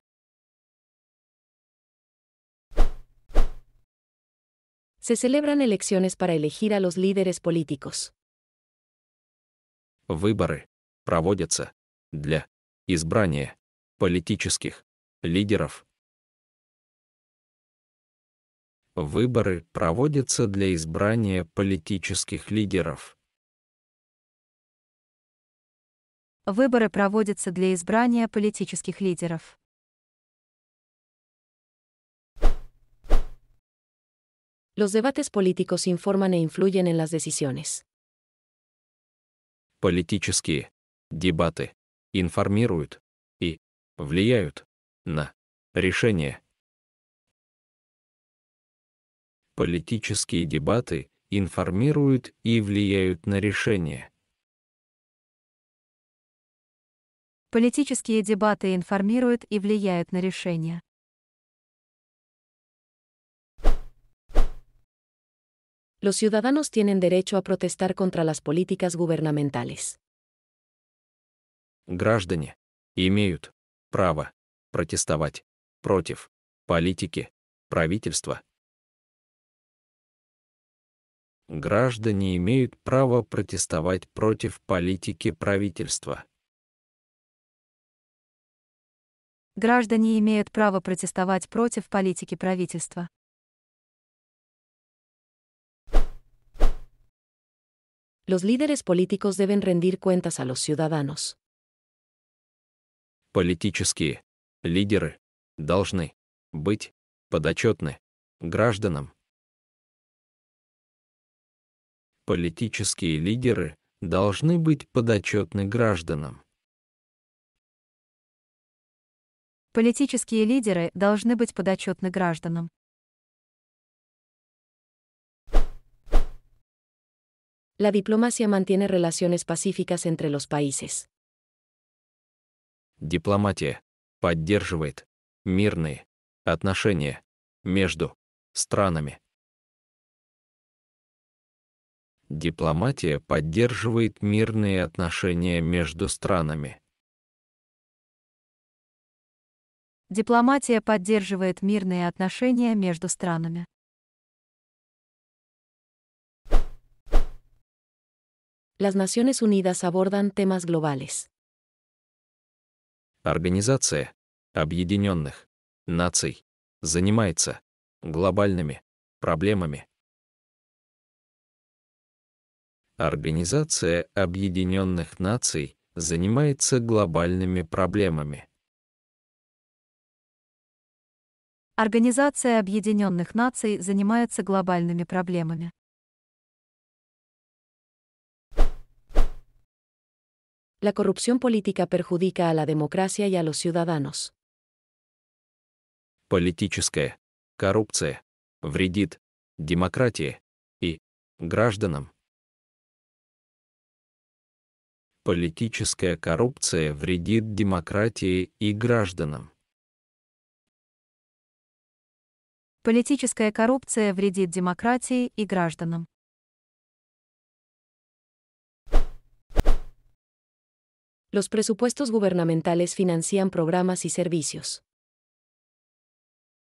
Se celebran elecciones para elegir a los líderes políticos. Выборы проводятся для избрания политических лидеров. Выборы проводятся для избрания политических лидеров. Выборы проводятся для избрания политических лидеров. Los debates políticos informan e influyen en las decisiones политические дебаты информируют и влияют на решение. Политические дебаты информируют и влияют на решение. Политические дебаты информируют и влияют на решение. los ciudadanos tienen derecho a protestar contra las políticas gubernamentales. Граждане имеют право протестовать против политики правительства. Граждане имеют право протестовать против политики правительства. Граждане имеют право протестовать против политики правительства. los líderes políticos deben rendir cuentas a los ciudadanos. Политические лидеры должны быть подотчетны гражданам. Политические лидеры должны быть подотчетны гражданам. Политические лидеры должны быть подотчетны гражданам. la diplomacia mantiene relaciones pacíficas entre los países. Дипломатия поддерживает мирные отношения между странами. Дипломатия поддерживает мирные отношения между странами. Дипломатия поддерживает мирные отношения между странами. las Naciones Unidas abordan temas globales. Организация Объединенных Наций занимается глобальными проблемами. Организация Объединенных Наций занимается глобальными проблемами. Организация Объединенных Наций занимается глобальными проблемами. la corrupción política perjudica a la democracia y a los ciudadanos. Политическая коррупция вредит демократии и гражданам. Политическая коррупция вредит демократии и гражданам. Политическая коррупция вредит демократии и гражданам. los presupuestos gubernamentales financian programas и servicios.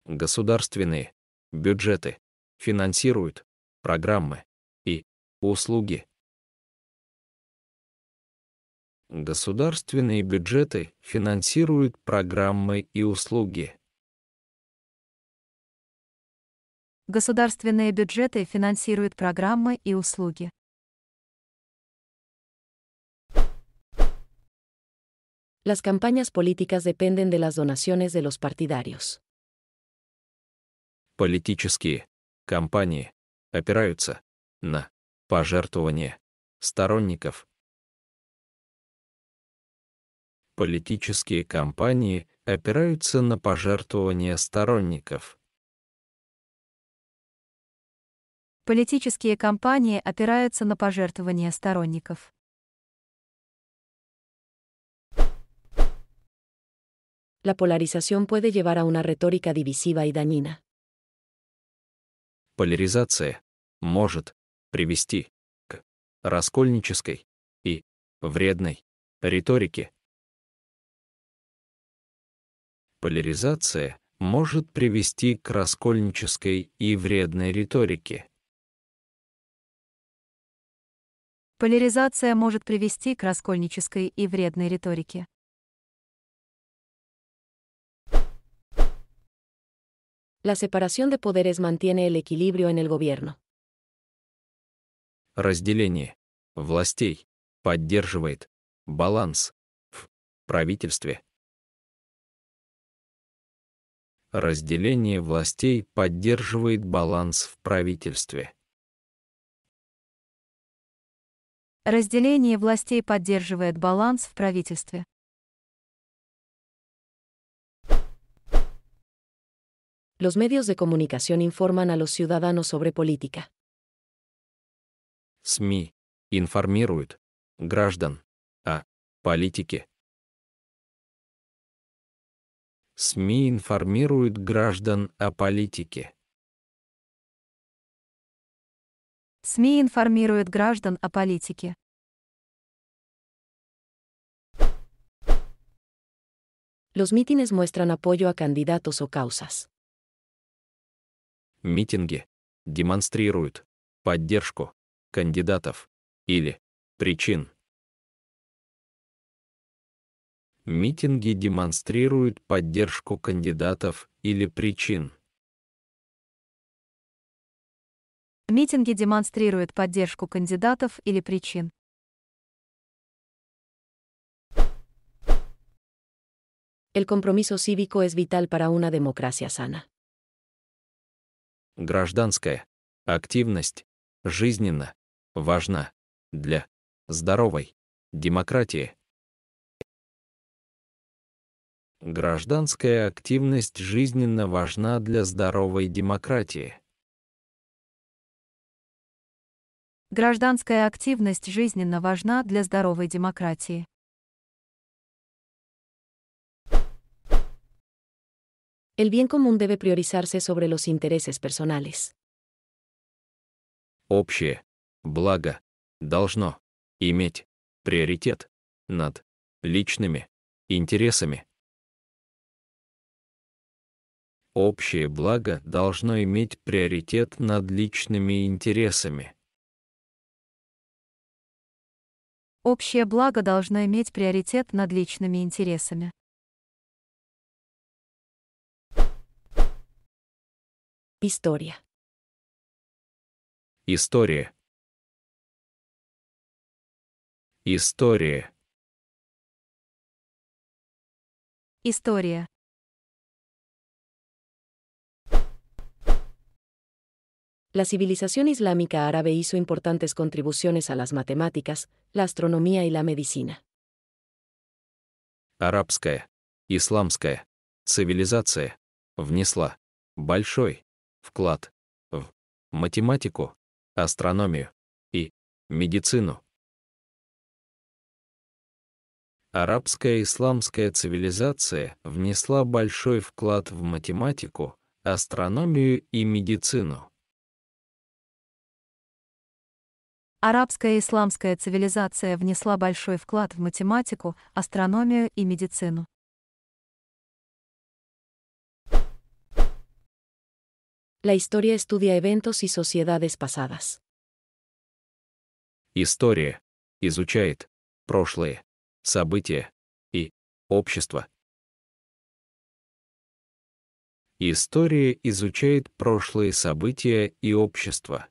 Государственные бюджеты финансируют программы и услуги. Государственные бюджеты финансируют программы и услуги. Государственные бюджеты финансируют программы и услуги. Las campañas políticas dependen de las donaciones de los partidarios. Политические кампании опираются на пожертвования сторонников. Политические кампании опираются на пожертвования сторонников. Политические кампании опираются на пожертвования сторонников. la поляризация puede llevar a una retórica divisiva y dañina. Поляризация может привести к раскольнической и вредной риторике. Поляризация может привести к раскольнической и вредной риторике. Поляризация может привести к раскольнической и вредной риторике. La separación de poderes mantiene el equilibrio en el gobierno. Разделение властей поддерживает баланс в правительстве. Разделение властей поддерживает баланс в правительстве. Разделение властей поддерживает баланс в правительстве. los medios de comunicación informan a los ciudadanos sobre política. СМИ информируют граждан о политике. СМИ информируют граждан о политике. СМИ информируют граждан о политике. Los mítines muestran apoyo a candidatos o causas. митинги демонстрируют поддержку кандидатов или причин. Митинги демонстрируют поддержку кандидатов или причин. Митинги демонстрируют поддержку кандидатов или причин. El compromiso cívico es vital para una democracia sana гражданская активность жизненно важна для здоровой демократии. Гражданская активность жизненно важна для здоровой демократии. Гражданская активность жизненно важна для здоровой демократии. el bien común debe priorizarse sobre los intereses personales. Общее благо должно иметь приоритет над личными интересами. Общее благо должно иметь приоритет над личными интересами. Общее благо должно иметь приоритет над личными интересами. Historia. Historia. Historia. Historia. La civilización islámica árabe hizo importantes contribuciones a las matemáticas, la astronomía y la medicina. Арабская, исламская цивилизация внесла большой вклад в математику, астрономию и медицину. Арабская исламская цивилизация внесла большой вклад в математику, астрономию и медицину. Арабская исламская цивилизация внесла большой вклад в математику, астрономию и медицину. La historia estudia eventos y sociedades pasadas. История изучает прошлое, события и общество. История изучает прошлые события и общество.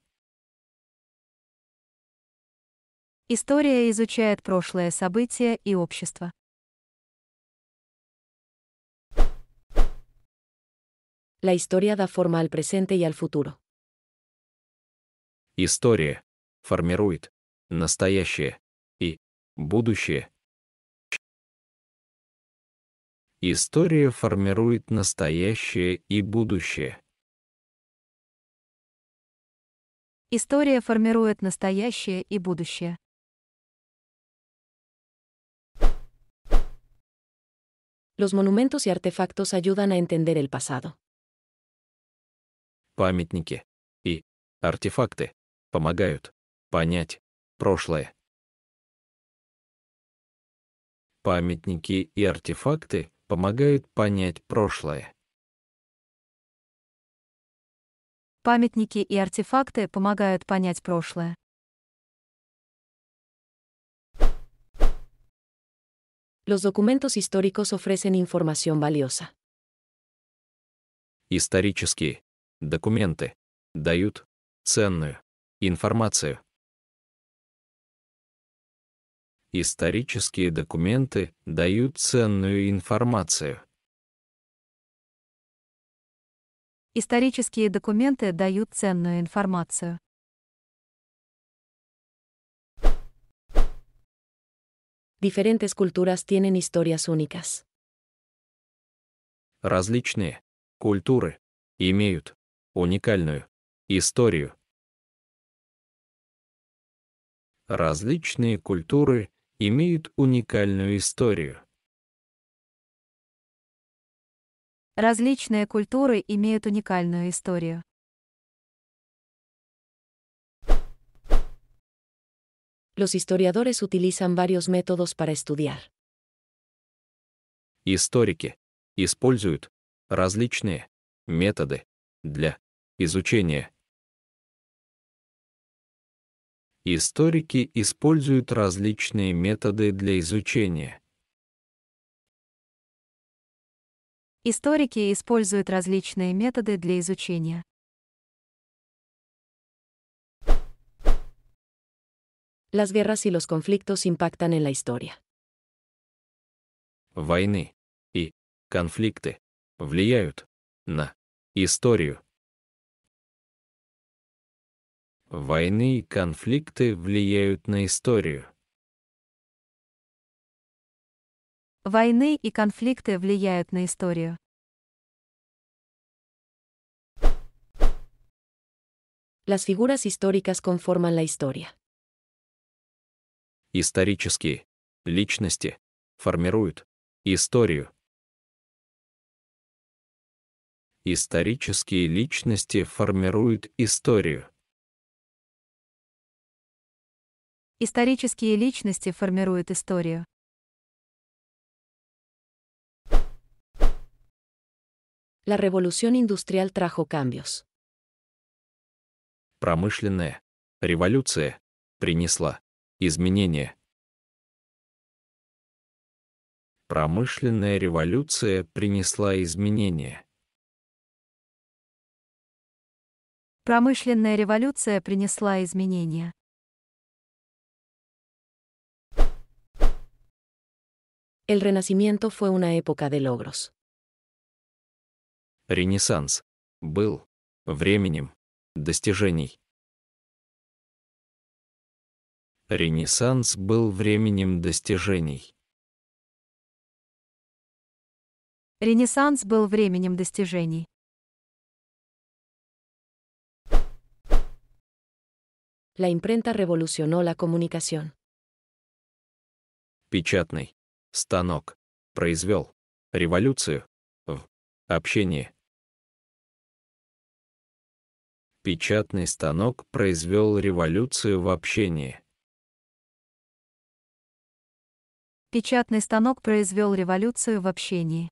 История изучает прошлое события и общество. La historia da forma al presente y al futuro. Historia формирует настоящее и будущее. Historia формирует настоящее и будущее. Historia формирует настоящее и будущее. Los monumentos y artefactos ayudan a entender el pasado. памятники и артефакты помогают понять прошлое. Памятники и артефакты помогают понять прошлое. Памятники и артефакты помогают понять прошлое. Los documentos históricos ofrecen información valiosa. Исторические документы, дают ценную информацию. Исторические документы дают ценную информацию. Исторические документы дают ценную информацию. Diferentes culturas tienen historias únicas. Различные культуры имеют уникальную историю. Различные культуры имеют уникальную историю. Различные культуры имеют уникальную историю. Los historiadores utilizan varios métodos para estudiar. Историки используют различные методы для Изучение. Историки используют различные методы для изучения. Историки используют различные методы для изучения. Las guerras y los conflictos impactan en la historia. Войны и конфликты влияют на историю. Войны и конфликты влияют на историю. Войны и конфликты влияют на историю. Las figuras históricas conforman la historia. Исторические личности формируют историю. Исторические личности формируют историю. Исторические личности формируют историю. La revolución industrial trajo cambios. Промышленная революция принесла изменения. Промышленная революция принесла изменения. Промышленная революция принесла изменения. El Renacimiento fue una época de logros. Ренессанс был временем достижений. Ренессанс был временем достижений. Ренессанс был временем достижений. La imprenta revolucionó la comunicación. Печатный станок произвел революцию в общении. Печатный станок произвел революцию в общении. Печатный станок произвел революцию в общении.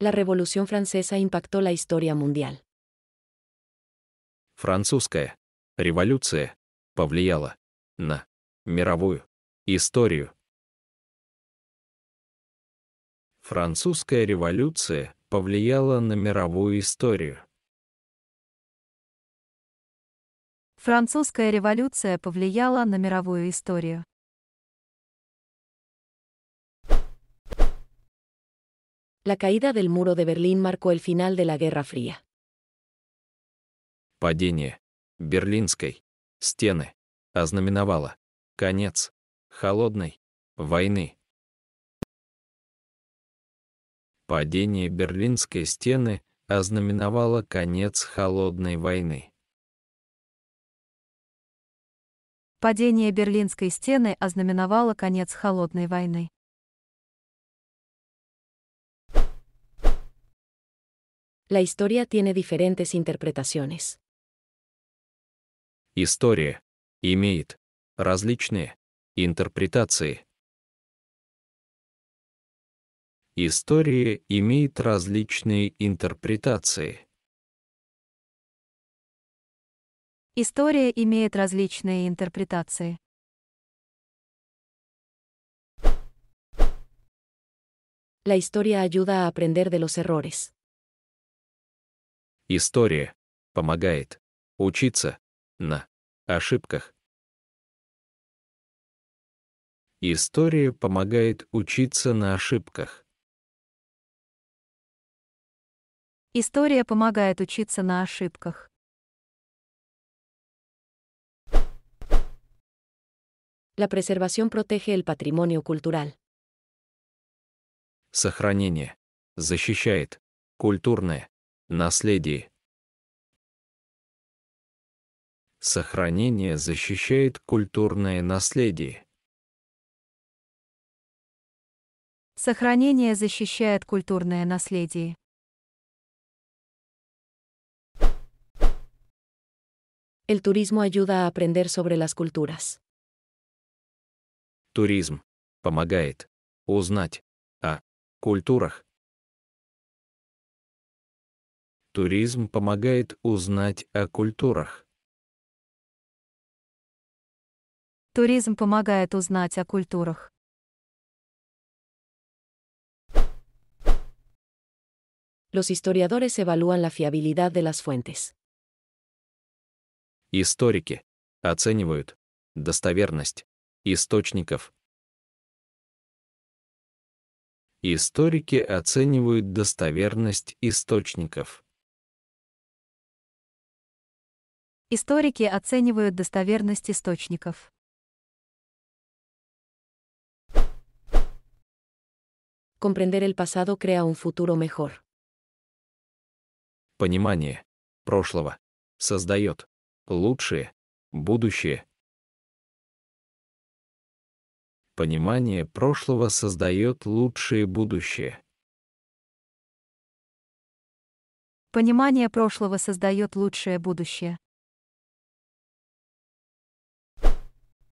La Revolución Francesa impactó la historia mundial. Французская революция повлияло на мировую историю. Французская революция повлияла на мировую историю. Французская революция повлияла на мировую историю. La caída del muro de Berlín marcó el final de la Guerra Fría. Падение Берлинской стены, ознаменовало конец холодной войны. Падение Берлинской стены ознаменовало конец холодной войны. Падение Берлинской стены ознаменовало конец холодной войны. La historia tiene diferentes interpretaciones. История имеет различные интерпретации. История имеет различные интерпретации. История имеет различные интерпретации. La historia ayuda a aprender de los errores. История помогает учиться на ошибках. История помогает учиться на ошибках. История помогает учиться на ошибках. La preservación protege el patrimonio cultural. Сохранение защищает культурное наследие. Сохранение защищает культурное наследие. Сохранение защищает культурное наследие. El turismo ayuda a aprender sobre las culturas. Туризм помогает узнать о культурах. Туризм помогает узнать о культурах. Туризм помогает узнать о культурах. Los historiadores evalúan la fiabilidad de las fuentes. Историки оценивают достоверность источников. Историки оценивают достоверность источников. Историки оценивают достоверность источников. Comprender el pasado crea un futuro mejor. Понимание прошлого создает лучшее будущее. Понимание прошлого создает лучшее будущее. Понимание прошлого создает лучшее будущее.